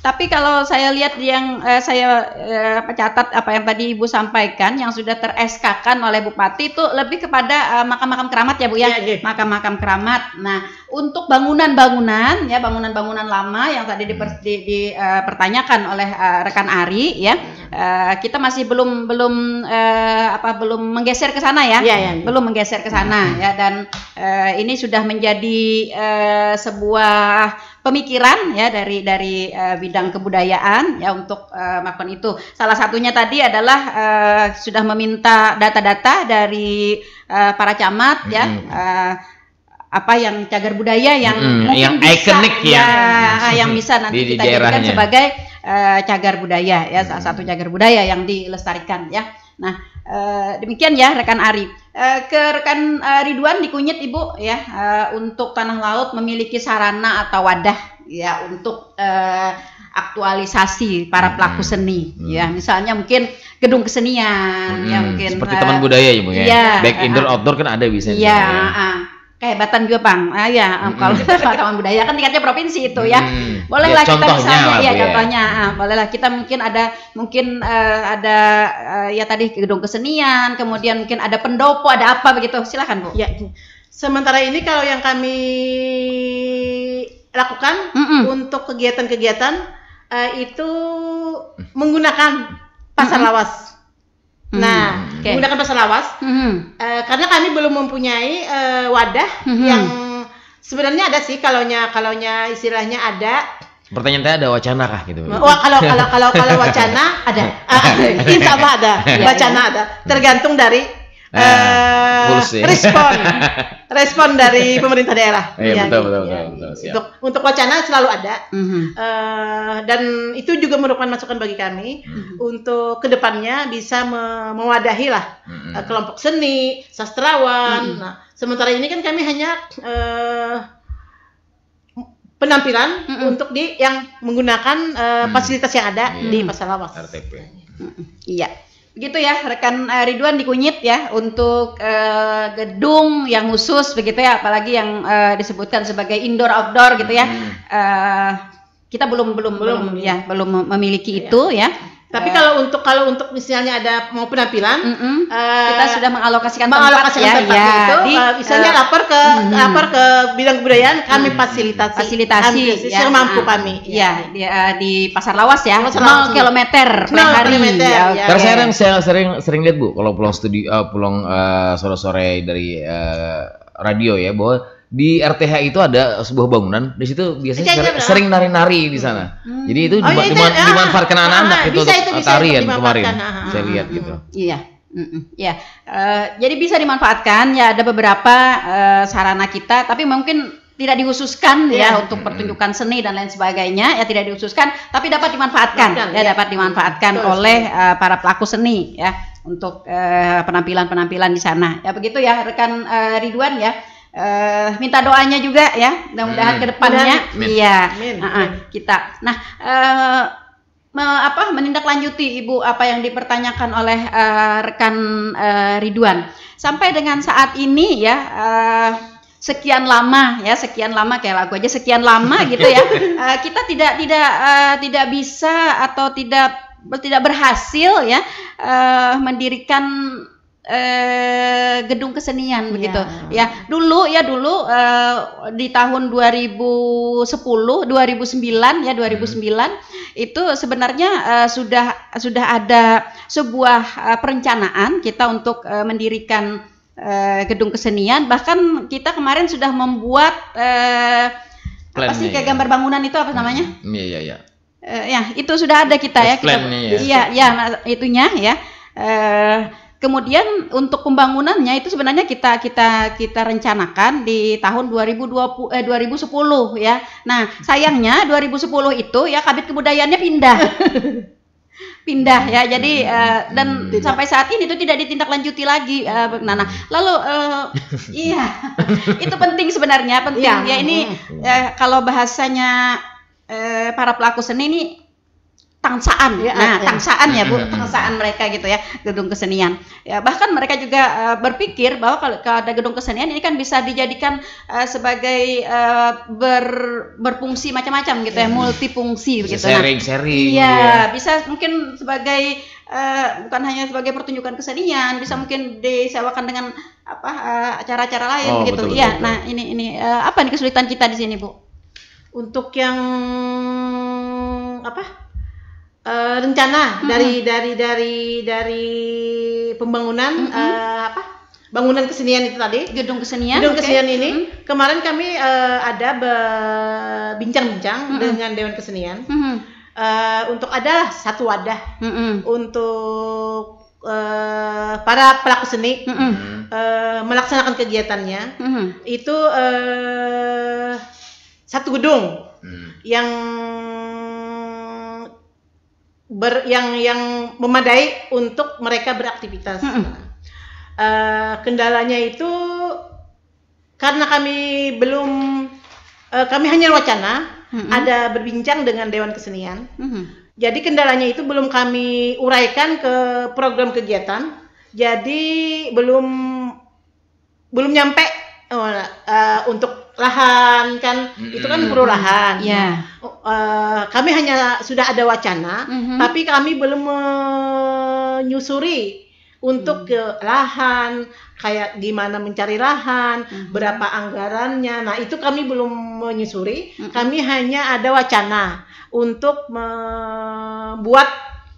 tapi kalau saya lihat yang eh, saya eh, catat apa yang tadi Ibu sampaikan yang sudah ter kan oleh Bupati itu lebih kepada eh, makam-makam keramat ya Bu ya, iya, iya. makam-makam keramat. Nah, untuk bangunan-bangunan ya bangunan-bangunan lama yang tadi diper, di, dipertanyakan di, eh, oleh eh, rekan Ari ya, eh, kita masih belum belum eh, apa belum menggeser ke sana ya. Ya, ya, ya. Belum menggeser ke sana ya dan eh, ini sudah menjadi eh, sebuah pemikiran ya dari dari uh, bidang kebudayaan ya untuk uh, melakukan itu. Salah satunya tadi adalah uh, sudah meminta data-data dari uh, para camat mm -hmm. ya. Uh, apa yang cagar budaya yang hmm, mungkin yang bisa ikonik ya, yang, ah, yang bisa <laughs> nanti di, kita jadikan sebagai uh, cagar budaya ya hmm. salah mm-hmm. satu cagar budaya yang dilestarikan ya. Nah, uh, demikian ya rekan Ari. Eh, ke rekan eh, Ridwan di Kunyit Ibu ya eh, untuk tanah laut memiliki sarana atau wadah ya untuk aktualisasi para hmm. pelaku seni hmm. ya misalnya mungkin gedung kesenian ya, hmm. ya mungkin seperti teman budaya Ibu ya, ya back indoor outdoor kan ada bisa iya, ya, ya. Batan juga bang ah ya mm-hmm. kalau <laughs> taman budaya kan tingkatnya provinsi itu ya mm-hmm. bolehlah ya, kita misalnya ya, ya contohnya ah, bolehlah kita mungkin ada mungkin uh, ada uh, ya tadi gedung kesenian kemudian mungkin ada pendopo ada apa begitu Silakan bu ya sementara ini kalau yang kami lakukan mm-hmm. untuk kegiatan-kegiatan uh, itu mm. menggunakan pasar mm-hmm. lawas Hmm. Nah, okay. menggunakan bahasa lawas hmm. uh, karena kami belum mempunyai uh, wadah hmm. yang sebenarnya ada sih kalaunya kalaunya istilahnya ada Pertanyaan saya ada wacana kah gitu? Wah, kalau kalau kalau kalau wacana ada, uh, <laughs> insya Allah ada, iya, iya. wacana ada. Tergantung dari uh, respon <laughs> respon dari pemerintah daerah. Iya, ya, betul, iya, betul, iya, betul, iya. betul, betul, Untuk untuk wacana selalu ada mm-hmm. uh, dan itu juga merupakan masukan bagi kami mm-hmm. untuk kedepannya bisa me- mewadahi lah mm-hmm. kelompok seni, sastrawan. Mm-hmm. Nah, sementara ini kan kami hanya uh, penampilan mm-hmm. untuk di yang menggunakan uh, mm-hmm. fasilitas yang ada mm-hmm. di pasar lawas. RTP. Mm-hmm. Iya gitu ya rekan uh, Ridwan dikunyit ya untuk uh, gedung yang khusus begitu ya apalagi yang uh, disebutkan sebagai indoor outdoor gitu ya hmm. uh, kita belum belum belum, belum ya belum memiliki ya. itu ya tapi uh, kalau untuk kalau untuk misalnya ada mau penampilan, mm uh, kita sudah mengalokasikan mengalokasikan ya, tempat, ya, tempatnya ya, itu. Di, eh, misalnya uh, lapor ke mm, lapor ke bidang kebudayaan kami mm, fasilitasi fasilitasi kami, ya, mampu uh, kami. Ya, ya di, pasar lawas ya. Pasar kilometer per hari. Kilometer, ya, iya, okay. saya sering sering sering lihat Bu kalau pulang studi uh, pulang uh, sore-sore dari uh, radio ya bahwa di RTH itu ada sebuah bangunan di situ biasanya sering, sering nari-nari di sana. Hmm. Jadi itu oh, iya, itu, diman dimanfaatkan ah, anak-anak ah, itu bisa, untuk itu, tarian kemarin. Ah, ah, saya lihat hmm, gitu. Iya. Mm-mm, hmm, ya, uh, eh, jadi bisa dimanfaatkan ya ada beberapa uh, sarana kita, tapi mungkin tidak dikhususkan yeah. ya iya. untuk hmm. pertunjukan seni dan lain sebagainya ya tidak dikhususkan, tapi dapat dimanfaatkan ya, ya dapat dimanfaatkan Betul, oleh uh, para pelaku seni ya untuk penampilan-penampilan di sana. Ya begitu ya rekan Ridwan ya uh, minta doanya juga ya mudah-mudahan hmm. ke depannya iya kita nah uh, apa menindaklanjuti Ibu apa yang dipertanyakan oleh uh, rekan uh, Ridwan. Sampai dengan saat ini ya uh, sekian lama ya sekian lama kayak lagu aja sekian lama <laughs> gitu ya. Uh, kita tidak tidak uh, tidak bisa atau tidak tidak berhasil ya uh, mendirikan eh, gedung kesenian yeah. begitu ya dulu ya dulu eh, di tahun 2010 2009 ya 2009 hmm. itu sebenarnya eh, sudah sudah ada sebuah eh, perencanaan kita untuk eh, mendirikan eh, gedung kesenian bahkan kita kemarin sudah membuat eh, apa sih kayak ya. gambar bangunan itu apa namanya? Hmm. Iya iya iya. Uh, ya itu sudah ada kita Best ya. Kita, ya. Iya ya nah, itunya ya. Uh, Kemudian untuk pembangunannya itu sebenarnya kita kita kita rencanakan di tahun 2020 eh, 2010 ya. Nah, sayangnya 2010 itu ya Kabit Kebudayaannya pindah. <laughs> pindah ya jadi uh, dan tidak. sampai saat ini itu tidak ditindaklanjuti lagi uh, Nana lalu uh, iya <laughs> itu penting sebenarnya penting ya, ya ini uh, kalau bahasanya uh, para pelaku seni ini tangsaan, ya, nah ya. tangsaan ya bu, <laughs> tangsaan mereka gitu ya gedung kesenian. Ya, bahkan mereka juga uh, berpikir bahwa kalau, kalau ada gedung kesenian ini kan bisa dijadikan uh, sebagai uh, ber, berfungsi macam-macam gitu ya, iya. multifungsi gitu, nah, Sharing-sharing. Nah, ya, ya, bisa mungkin sebagai Uh, bukan hanya sebagai pertunjukan kesenian bisa mungkin disewakan dengan apa acara acara-acara lain oh, gitu iya, nah ini ini uh, apa nih kesulitan kita di sini bu untuk yang apa uh, rencana hmm. dari dari dari dari pembangunan hmm. uh, apa bangunan kesenian itu tadi gedung kesenian gedung okay. kesenian ini hmm. kemarin kami uh, ada bincang bincang hmm. dengan dewan kesenian hmm. uh, untuk ada satu wadah hmm. untuk uh, para pelaku seni mm -hmm. uh, melaksanakan kegiatannya mm -hmm. itu uh, satu gedung mm. yang ber, yang yang memadai untuk mereka beraktivitas. Hmm. Uh, kendalanya itu karena kami belum uh, kami hanya wacana, hmm. ada berbincang dengan Dewan Kesenian. Hmm. Jadi kendalanya itu belum kami uraikan ke program kegiatan. Jadi belum belum nyampe uh, uh, untuk lahan kan mm-hmm. itu kan perlu lahan. Yeah. Oh, uh, eh, kami hanya sudah ada wacana, mm-hmm. tapi kami belum menyusuri untuk mm. ke lahan kayak gimana mencari lahan, mm-hmm. berapa anggarannya. Nah, itu kami belum menyusuri. Mm-hmm. Kami hanya ada wacana untuk membuat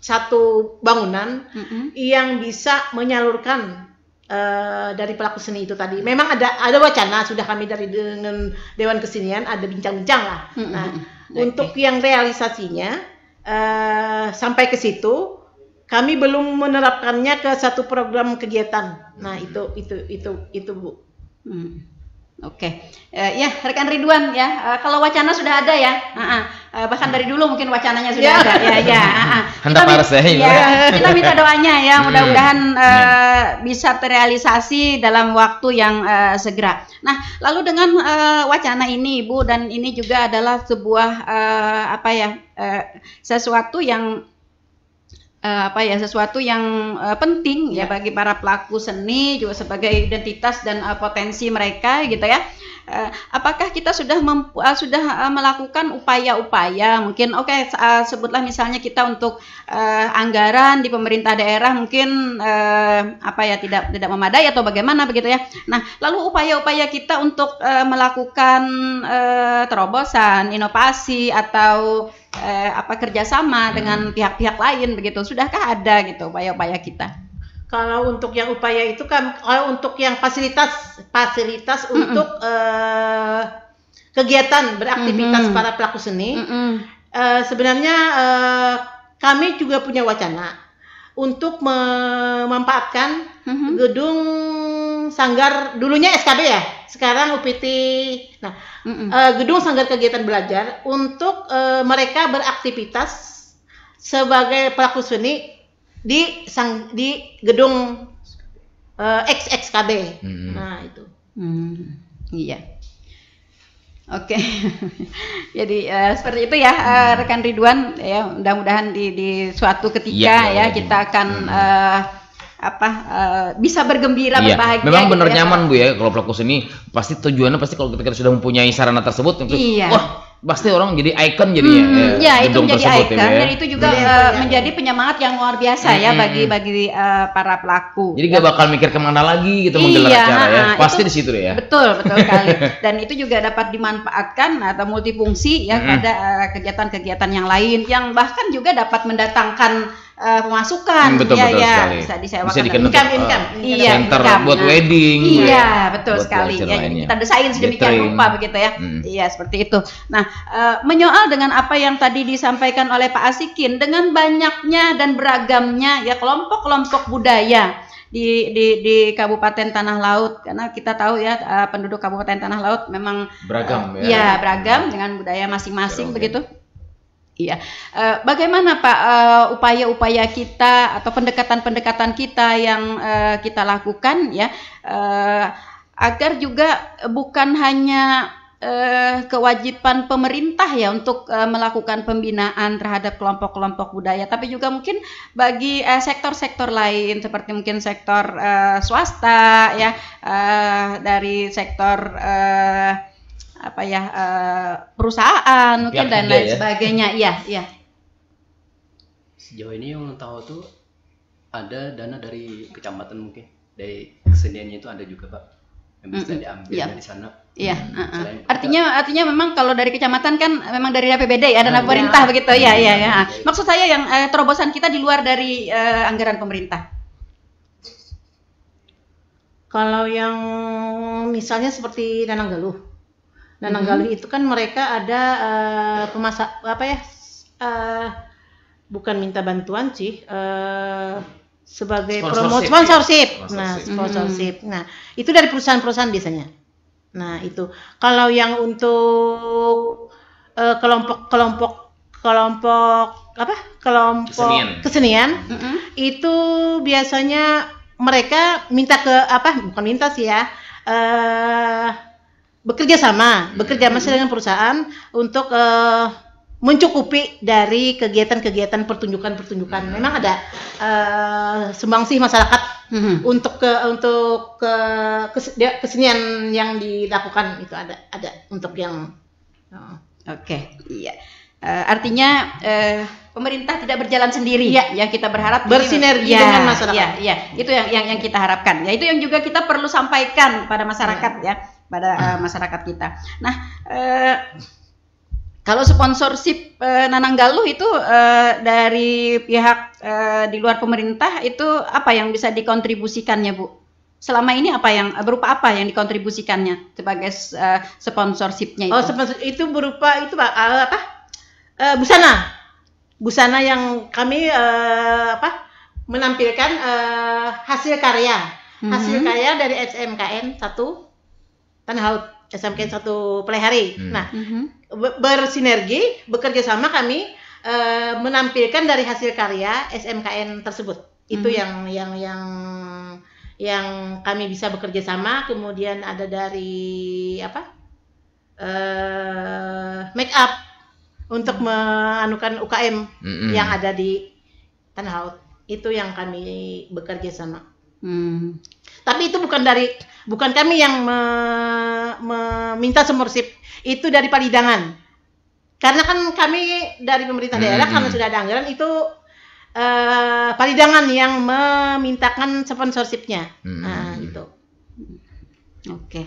satu bangunan mm-hmm. yang bisa menyalurkan uh, dari pelaku seni itu tadi. Memang ada ada wacana sudah kami dari dengan Dewan Kesenian ada bincang-bincang lah. Mm-hmm. Nah, okay. Hmm, hmm. untuk yang realisasinya uh, sampai ke situ kami belum menerapkannya ke satu program kegiatan. Nah, itu itu itu itu Bu. Mm. Oke, okay. uh, eh, ya rekan Ridwan ya, uh, kalau wacana sudah ada ya, uh, uh, uh, bahkan dari dulu mungkin wacananya sudah yeah. ada ya, ya. Uh, uh. <laughs> Kita, minta, ya, ya, ya kita minta doanya ya, hmm. mudah-mudahan uh, bisa terrealisasi dalam waktu yang uh, segera. Nah, lalu dengan uh, wacana ini Ibu dan ini juga adalah sebuah uh, apa ya, uh, sesuatu yang uh, apa ya sesuatu yang uh, penting ya. ya bagi para pelaku seni juga sebagai identitas dan uh, potensi mereka gitu ya. apakah kita sudah mempu, sudah melakukan upaya-upaya mungkin oke okay, sebutlah misalnya kita untuk uh, anggaran di pemerintah daerah mungkin uh, apa ya tidak tidak memadai atau bagaimana begitu ya. Nah, lalu upaya-upaya kita untuk uh, melakukan uh, terobosan, inovasi atau eh, apa kerjasama hmm. dengan pihak-pihak lain begitu sudahkah ada gitu upaya-upaya kita kalau untuk yang upaya itu kan kalau untuk yang fasilitas fasilitas mm -mm. untuk eh, kegiatan beraktivitas mm -mm. para pelaku seni mm -mm. Eh, sebenarnya eh, kami juga punya wacana untuk memanfaatkan mm -hmm. gedung sanggar dulunya SKB ya sekarang UPT nah mm -mm. Uh, gedung sanggar kegiatan belajar untuk uh, mereka beraktivitas sebagai pelaku seni di sang di gedung uh, eh, XXKB mm -hmm. nah itu mm, iya Oke, okay. <laughs> jadi uh, seperti itu ya uh, rekan Ridwan ya mudah-mudahan di di suatu ketika iya, ya, ya, ya kita akan hmm. uh, apa uh, bisa bergembira iya. berbahagia. Memang gitu benar ya, nyaman bu ya kalau pelaku seni pasti tujuannya pasti kalau kita sudah mempunyai sarana tersebut itu iya. wah pasti orang jadi ikon jadinya. Hmm, ya, ya itu menjadi ikon ya, ya. dan itu juga jadi, uh, eh, ya. menjadi penyemangat yang luar biasa hmm, ya bagi bagi uh, para pelaku. Jadi gak bakal mikir kemana lagi gitu iya, menggelar iya, acara ya. Pasti itu, di situ ya. Betul betul kali. <laughs> Dan itu juga dapat dimanfaatkan atau multifungsi ya hmm. pada kegiatan-kegiatan uh, yang lain yang bahkan juga dapat mendatangkan uh, pemasukan. Hmm, betul, ya, betul ya, sekali. Bisa disewakan. Bisa dikenal untuk, income. Uh, iya, center income. buat nah. wedding. Iya, ya. betul buat sekali. Ya, kita desain sedemikian rupa begitu ya. Hmm. Iya, seperti itu. Nah, uh, menyoal dengan apa yang tadi disampaikan oleh Pak Asikin dengan banyaknya dan beragamnya ya kelompok-kelompok budaya di di di Kabupaten Tanah Laut karena kita tahu ya penduduk Kabupaten Tanah Laut memang beragam uh, ya. ya beragam dengan budaya masing-masing okay. Ya. begitu Iya, uh, bagaimana Pak eh, upaya-upaya uh, kita atau pendekatan-pendekatan kita yang uh, kita lakukan ya uh, agar juga bukan hanya uh, kewajiban pemerintah ya untuk uh, melakukan pembinaan terhadap kelompok-kelompok budaya, tapi juga mungkin bagi sektor-sektor lain seperti mungkin sektor uh, swasta ya uh, dari sektor uh, apa ya uh, perusahaan mungkin dan lain ya. sebagainya ya ya sejauh ini yang tahu tuh ada dana dari kecamatan mungkin dari keseniannya itu ada juga pak yang bisa mm -hmm. diambil yeah. dari sana Iya, uh -uh. artinya artinya memang kalau dari kecamatan kan memang dari APBD ya dana nah, pemerintah ya. begitu ya, ya, ya. Maksud saya yang eh, terobosan kita di luar dari eh, anggaran pemerintah. Kalau yang misalnya seperti Nanang Galuh, mm hmm. itu kan mereka ada uh, eh, pemasak apa ya? Uh, bukan minta bantuan sih. Uh, sebagai promo sponsorship. Nah, sponsorship. Hmm. Nah, itu dari perusahaan-perusahaan biasanya. Nah, itu. Kalau yang untuk kelompok kelompok kelompok kelompok apa? kelompok kesenian, kesenian mm -hmm. itu biasanya mereka minta ke apa? bukan minta sih ya. Eh uh, bekerja sama, hmm. bekerja sama dengan perusahaan untuk uh, mencukupi dari kegiatan-kegiatan pertunjukan-pertunjukan. Hmm. Memang ada uh, eh, sumbangsih masyarakat hmm. untuk ke untuk ke kesenian yang dilakukan itu ada ada untuk yang oh. oke, okay, iya. Uh, artinya uh, pemerintah tidak berjalan sendiri ya, yang kita berharap bersinergi ya, dengan masyarakat. Ya, ya, itu yang, yang yang kita harapkan. Ya itu yang juga kita perlu sampaikan pada masyarakat iya. ya. ya pada uh, masyarakat kita. Nah, uh, kalau sponsorship uh, Galuh itu uh, dari pihak uh, di luar pemerintah itu apa yang bisa dikontribusikannya, Bu? Selama ini apa yang berupa apa yang dikontribusikannya sebagai uh, sponsorshipnya oh, itu? Oh, sponsor itu berupa itu uh, apa? Uh, busana, busana yang kami uh, apa? Menampilkan uh, hasil karya, hasil mm -hmm. karya dari SMKN satu tanah hal SMK satu pelihari. Hmm. Nah, hmm. bersinergi, bekerja sama kami e, menampilkan dari hasil karya SMKN tersebut. Itu mhm. yang yang yang yang kami bisa bekerja sama. Kemudian ada dari apa? E, make up untuk hmm. menganukan UKM hmm. yang ada di Tanah Laut. Itu yang kami bekerja sama. Hmm. Tapi itu bukan dari bukan kami yang meminta sumbersip itu dari palidangan karena kan kami dari pemerintah daerah hmm. hmm. karena sudah ada anggaran itu uh, eh, palidangan yang memintakan sponsorshipnya hmm. nah hmm. gitu oke okay.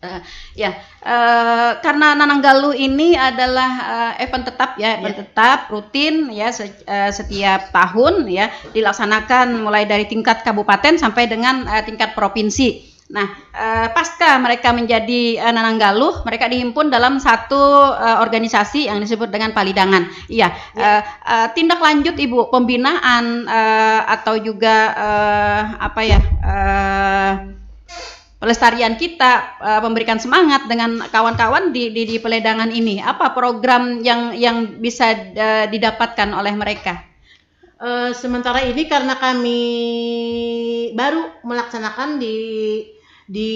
Uh, ya, uh, karena Nananggalu ini adalah uh, event tetap ya, event yeah. tetap rutin ya se uh, setiap tahun ya dilaksanakan mulai dari tingkat kabupaten sampai dengan uh, tingkat provinsi. Nah, uh, pasca mereka menjadi uh, Nananggalu, mereka dihimpun dalam satu uh, organisasi yang disebut dengan Palidangan. Iya, yeah. Ya. uh, uh, tindak lanjut Ibu pembinaan uh, atau juga uh, apa ya? Uh, pelestarian kita uh, memberikan semangat dengan kawan-kawan di, di di peledangan ini apa program yang yang bisa eh, didapatkan oleh mereka uh, sementara ini karena kami baru melaksanakan di di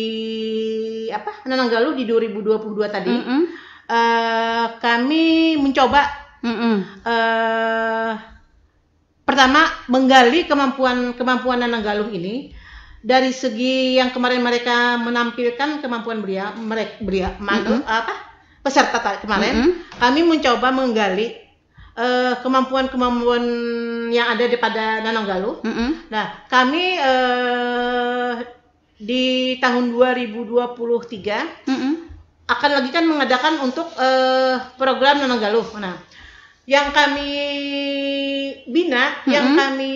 apa Nanggalu di 2022 tadi mm -hmm. uh, kami mencoba mm -hmm. uh, pertama menggali kemampuan kemampuan Nanggalu ini dari segi yang kemarin mereka menampilkan kemampuan beria mereka beria mm -hmm. apa peserta kemarin mm -hmm. kami mencoba menggali eh, kemampuan-kemampuan uh, yang ada di pada Nananggalu. Mm -hmm. Nah, kami uh, di tahun 2023 mm -hmm. akan lagi kan mengadakan untuk uh, program Galuh. Nah, yang kami bina, mm -hmm. yang kami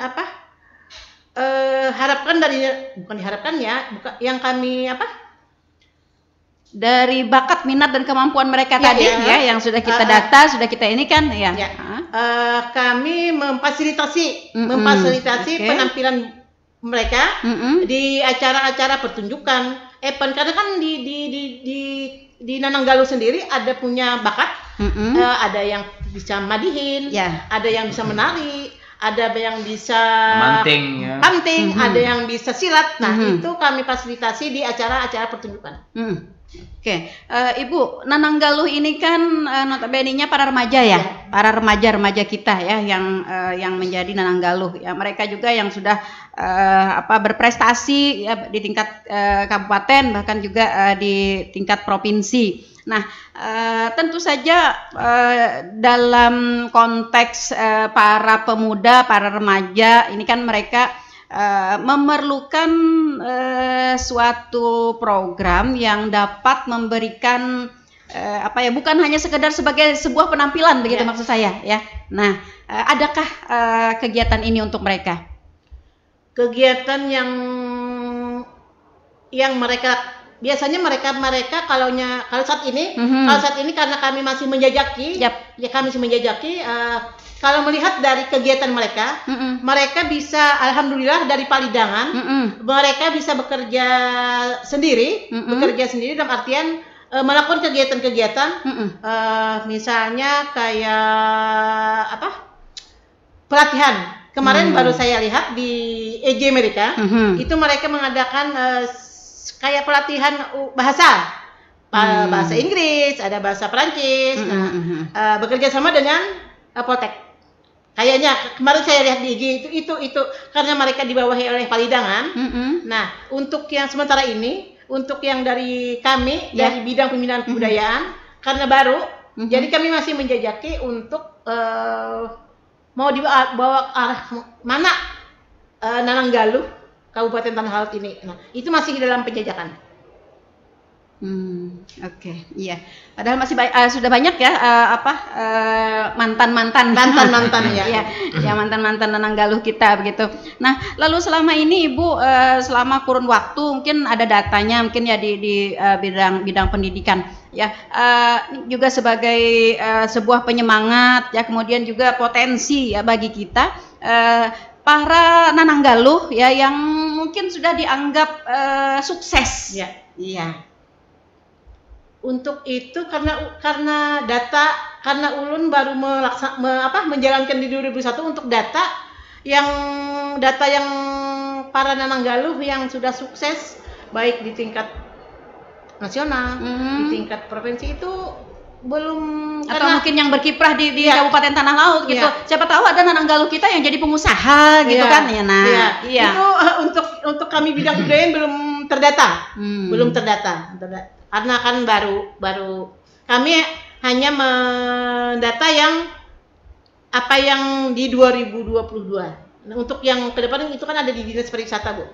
apa? eh, harapkan dari bukan diharapkan ya, buka, yang kami apa? Dari bakat, minat dan kemampuan mereka ya, tadi ya. ya yang sudah kita uh, data, sudah kita ini kan ya. ya. Uh. kami memfasilitasi mm -hmm. memfasilitasi okay. penampilan mereka mm -hmm. di acara-acara pertunjukan. Eh, karena kan di di di, di di Nanang sendiri ada punya bakat, mm -hmm. uh, ada yang bisa madihin, yeah. ada yang bisa menari, ada yang bisa manting, ya. panting, mm -hmm. ada yang bisa silat. Nah, mm -hmm. itu kami fasilitasi di acara-acara pertunjukan. Mm Oke, okay. uh, eh, Ibu, Nanang Galuh ini kan uh, notabene-nya para remaja ya, ya. para remaja-remaja kita ya yang uh, yang menjadi Nanang Galuh. Ya, mereka juga yang sudah uh, apa berprestasi ya di tingkat uh, kabupaten bahkan juga uh, di tingkat provinsi. Nah, eh, tentu saja eh, dalam konteks eh, para pemuda, para remaja, ini kan mereka eh, memerlukan eh, suatu program yang dapat memberikan eh, apa ya bukan hanya sekedar sebagai sebuah penampilan begitu ya. maksud saya ya. Nah, eh, adakah eh, kegiatan ini untuk mereka? Kegiatan yang yang mereka biasanya mereka mereka kalau kalau saat ini mm-hmm. kalau saat ini karena kami masih menjajaki yep. ya kami masih menjajaki uh, kalau melihat dari kegiatan mereka mm-hmm. mereka bisa alhamdulillah dari palidangan mm-hmm. mereka bisa bekerja sendiri mm-hmm. bekerja sendiri dalam artian uh, melakukan kegiatan-kegiatan mm-hmm. uh, misalnya kayak apa pelatihan kemarin mm-hmm. baru saya lihat di EJ Amerika mm-hmm. itu mereka mengadakan uh, kayak pelatihan bahasa hmm. bahasa Inggris ada bahasa Perancis hmm. nah hmm. Uh, bekerja sama dengan uh, kayaknya kemarin saya lihat di IG itu itu itu karena mereka dibawahi oleh Palidangan hmm, hmm. nah untuk yang sementara ini untuk yang dari kami ya. dari bidang pembinaan kebudayaan karena baru hmm. jadi kami masih menjajaki untuk uh, mau dibawa arah mana uh, Galuh Kabupaten Tanah Laut ini. Nah, itu masih dalam penjajakan. Hmm, oke, okay, iya. Padahal masih ba uh, sudah banyak ya uh, apa uh, eh, mantan mantan mantan mantan <laughs> ya, iya, ya, ya mantan mantan galuh kita begitu. Nah, lalu selama ini ibu uh, selama kurun waktu mungkin ada datanya mungkin ya di, di uh, bidang bidang pendidikan ya uh, juga sebagai uh, sebuah penyemangat ya kemudian juga potensi ya bagi kita. Uh, para Nananggaluh ya yang mungkin sudah dianggap uh, sukses. Ya. Iya. Untuk itu karena karena data karena Ulun baru melaksa, me, apa, menjalankan di 2001 untuk data yang data yang para Nananggaluh yang sudah sukses baik di tingkat nasional, mm -hmm. di tingkat provinsi itu belum atau karena, mungkin yang berkiprah di, di iya. kabupaten tanah laut gitu iya. siapa tahu ada nananggalu kita yang jadi pengusaha gitu iya. kan ya nah iya. itu uh, untuk untuk kami bidang <clears throat> budaya belum terdata hmm. belum terdata karena kan baru baru kami hanya mendata yang apa yang di 2022 nah, untuk yang ke depan itu kan ada di dinas pariwisata bu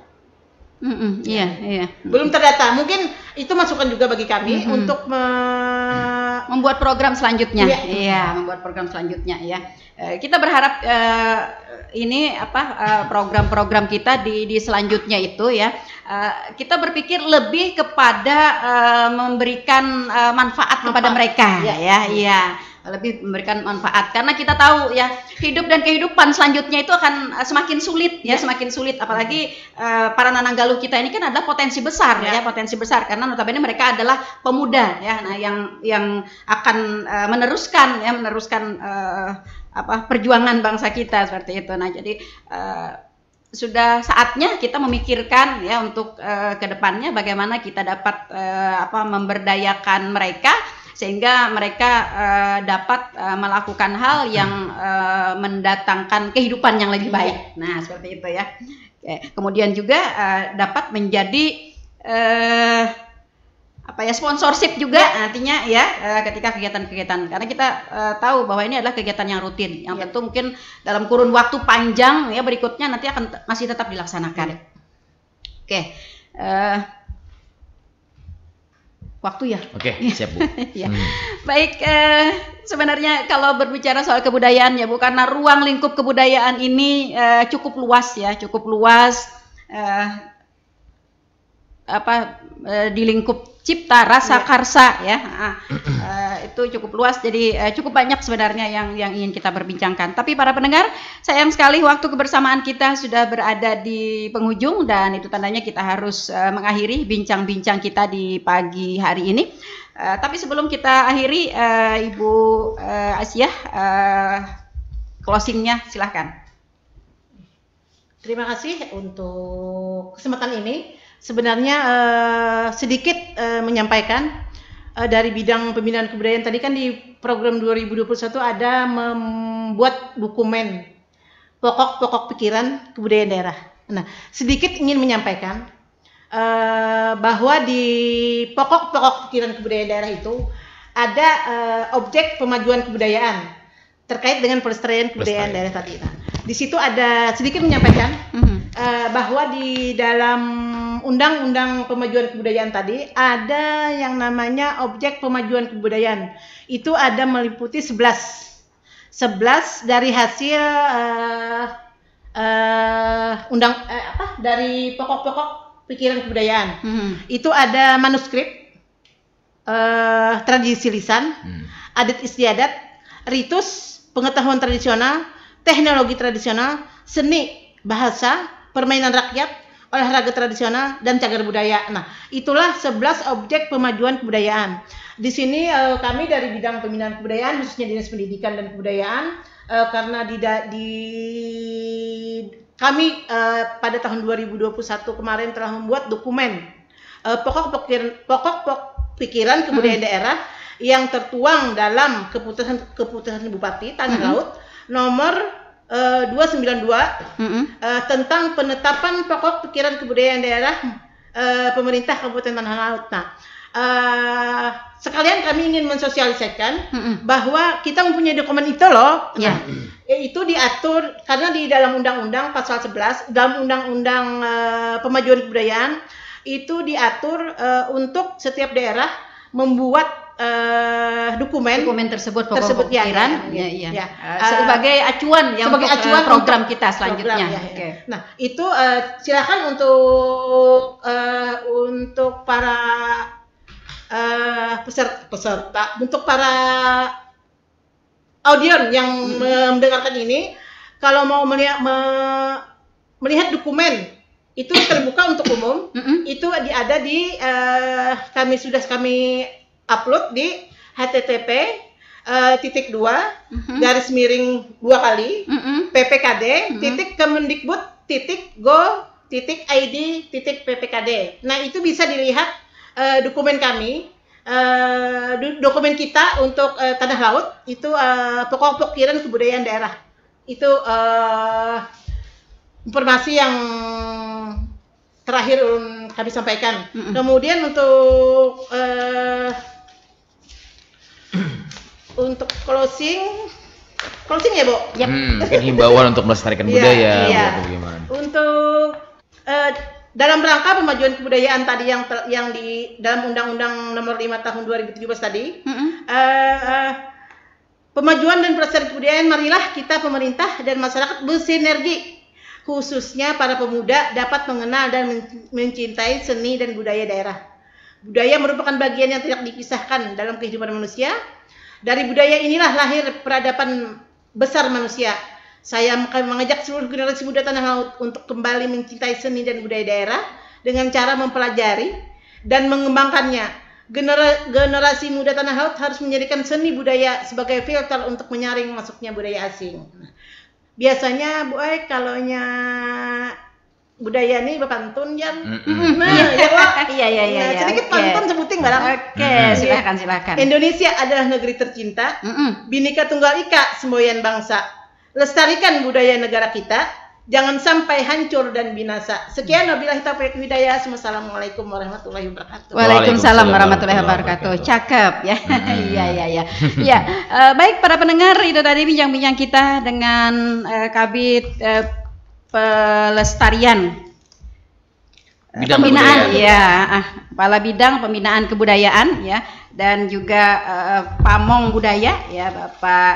Mm -mm, iya, ya. iya. Belum terdata. Mungkin itu masukan juga bagi kami mm -hmm. untuk me mm membuat program selanjutnya. Iya, ya, membuat program selanjutnya ya. Eh, kita berharap uh, ini apa program eh, program-program kita di di selanjutnya itu ya uh, kita berpikir lebih kepada uh, memberikan uh, manfaat, manfaat kepada mereka ya ya. Iya. Ya lebih memberikan manfaat karena kita tahu ya hidup dan kehidupan selanjutnya itu akan eh, semakin sulit ya, ya, semakin sulit apalagi uh, para nananggalu kita ini kan ada potensi besar ya, ya potensi besar karena notabene mereka adalah pemuda ya nah yang yang akan uh, meneruskan ya meneruskan uh, apa perjuangan bangsa kita seperti itu nah jadi uh, sudah saatnya kita memikirkan ya untuk uh, kedepannya bagaimana kita dapat uh, apa memberdayakan mereka sehingga mereka uh, dapat uh, melakukan hal yang uh, mendatangkan kehidupan yang lebih baik. Iya. Nah, seperti itu ya. Kemudian juga uh, dapat menjadi uh, apa ya sponsorship juga ya. nantinya ya ketika kegiatan-kegiatan karena kita uh, tahu bahwa ini adalah kegiatan yang rutin yang ya. tentu mungkin dalam kurun waktu panjang ya berikutnya nanti akan masih tetap dilaksanakan. Ya. Oke. Okay. Uh, waktu ya. Oke, iya. siap Bu. <laughs> ya. hmm. Baik, eh, sebenarnya kalau berbicara soal kebudayaan ya Bu, karena ruang lingkup kebudayaan ini eh, cukup luas ya, cukup luas eh, apa eh, di lingkup cipta rasa iya. karsa ya <clears throat> ah, eh, itu cukup luas jadi uh, cukup banyak sebenarnya yang yang ingin kita berbincangkan tapi para pendengar sayang sekali waktu kebersamaan kita sudah berada di penghujung dan itu tandanya kita harus uh, mengakhiri bincang-bincang kita di pagi hari ini uh, tapi sebelum kita akhiri uh, ibu uh, Asia uh, closingnya silahkan terima kasih untuk kesempatan ini sebenarnya uh, sedikit uh, menyampaikan uh, dari bidang pembinaan kebudayaan tadi kan di program 2021 ada membuat dokumen pokok-pokok pikiran kebudayaan daerah. Nah, sedikit ingin menyampaikan uh, bahwa di pokok-pokok pikiran kebudayaan daerah itu ada uh, objek pemajuan kebudayaan terkait dengan pelestarian kebudayaan daerah tadi. Nah, di situ ada sedikit menyampaikan uh, bahwa di dalam undang-undang pemajuan kebudayaan tadi ada yang namanya objek pemajuan kebudayaan. Itu ada meliputi 11. 11 dari hasil uh, uh, undang uh, apa dari pokok-pokok pikiran kebudayaan. Hmm. Itu ada manuskrip uh, tradisi lisan, hmm. adat istiadat, ritus, pengetahuan tradisional, teknologi tradisional, seni, bahasa, permainan rakyat, olahraga tradisional dan cagar budaya. Nah, itulah 11 objek pemajuan kebudayaan. Di sini uh, kami dari bidang pembinaan kebudayaan khususnya Dinas Pendidikan dan Kebudayaan uh, karena di di kami uh, pada tahun 2021 kemarin telah membuat dokumen uh, pokok pikiran pokok, pokok pikiran kebudayaan hmm. daerah yang tertuang dalam keputusan keputusan Bupati Tanah hmm. Laut nomor 292 mm -hmm. uh, tentang penetapan pokok pikiran kebudayaan daerah uh, pemerintah Kabupaten Tanah Laut. Nah, uh, sekalian kami ingin mensosialisasikan mm -hmm. bahwa kita mempunyai dokumen itu loh. Iya. Nah, yaitu Yeah. Nah, itu diatur karena di dalam undang-undang pasal 11 dalam undang-undang uh, pemajuan kebudayaan itu diatur uh, untuk setiap daerah membuat uh, dokumen dokumen tersebut pokok tersebut ya, ya, iya, ya, iya. ya. ya. Uh, sebagai acuan yang sebagai eh, acuan program untuk kita selanjutnya. Program, ya, ya. Okay. Nah, itu uh, silakan untuk uh, untuk para uh, peserta, peserta untuk para audion yang hmm. mendengarkan ini kalau mau melihat me, melihat dokumen itu terbuka untuk umum, mm -hmm. itu ada di uh, kami sudah kami upload di http uh, eh, titik dua mm -hmm. garis miring dua kali mm -hmm. ppkd mm -hmm. titik kemendikbud titik go titik id titik ppkd nah itu bisa dilihat uh, dokumen kami uh, dokumen kita untuk uh, tanah laut itu uh, pokok pokiran kebudayaan daerah itu uh, informasi yang terakhir kami sampaikan. Mm -hmm. Kemudian untuk uh, untuk closing closing ya, Bu? Yep. Hmm, mungkin himbauan untuk melestarikan <laughs> iya, budaya iya. bagaimana? Untuk uh, dalam rangka pemajuan kebudayaan tadi yang yang di dalam Undang-Undang Nomor 5 Tahun 2017 tadi, mm -hmm. uh, uh, pemajuan dan pelestarian kebudayaan marilah kita pemerintah dan masyarakat bersinergi khususnya para pemuda dapat mengenal dan mencintai seni dan budaya daerah. Budaya merupakan bagian yang tidak dipisahkan dalam kehidupan manusia. Dari budaya inilah lahir peradaban besar manusia. Saya mengajak seluruh generasi muda tanah laut untuk kembali mencintai seni dan budaya daerah dengan cara mempelajari dan mengembangkannya. Genera generasi muda tanah laut harus menjadikan seni budaya sebagai filter untuk menyaring masuknya budaya asing. Nah, biasanya, buat kalau budaya nih berpantun yang <laughs> nah, ya <laughs> iya iya iya, nah, iya. sedikit okay. pantun sebutin nggak oke okay, mm Indonesia adalah negeri tercinta mm-hmm. bineka tunggal ika semboyan bangsa lestarikan budaya negara kita jangan sampai hancur dan binasa sekian wabillahi taufiq hidayah Assalamualaikum warahmatullahi wabarakatuh waalaikumsalam warahmatullahi wabarakatuh cakep ya <laughs> iya iya iya ya baik para pendengar itu tadi bincang-bincang kita dengan uh, kabit uh, pelestarian eh, bidang pembinaan ya pala ah, kepala bidang pembinaan kebudayaan ya dan juga uh, pamong budaya ya Bapak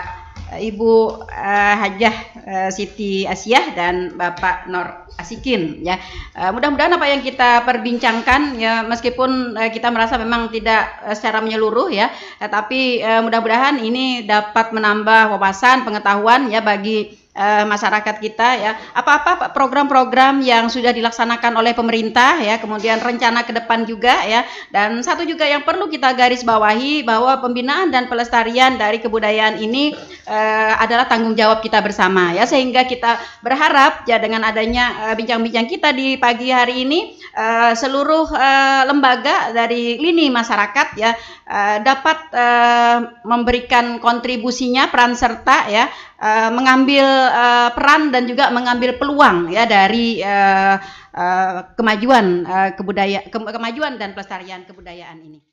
eh, Ibu uh, Hajah uh, Siti Asiah dan Bapak Nor Asikin ya uh, mudah-mudahan apa yang kita perbincangkan ya meskipun uh, kita merasa memang tidak uh, secara menyeluruh ya tetapi uh, mudah-mudahan ini dapat menambah wawasan pengetahuan ya bagi Eh, masyarakat kita ya apa-apa program-program yang sudah dilaksanakan oleh pemerintah ya kemudian rencana ke depan juga ya dan satu juga yang perlu kita garis bawahi bahwa pembinaan dan pelestarian dari kebudayaan ini uh, adalah tanggung jawab kita bersama ya sehingga kita berharap ya dengan adanya eh, bincang-bincang uh, kita di pagi hari ini uh, seluruh uh, lembaga dari lini masyarakat ya dapat memberikan kontribusinya peran serta ya mengambil uh, peran dan juga mengambil peluang ya dari uh, uh, kemajuan uh, kebudaya ke, kemajuan dan pelestarian kebudayaan ini.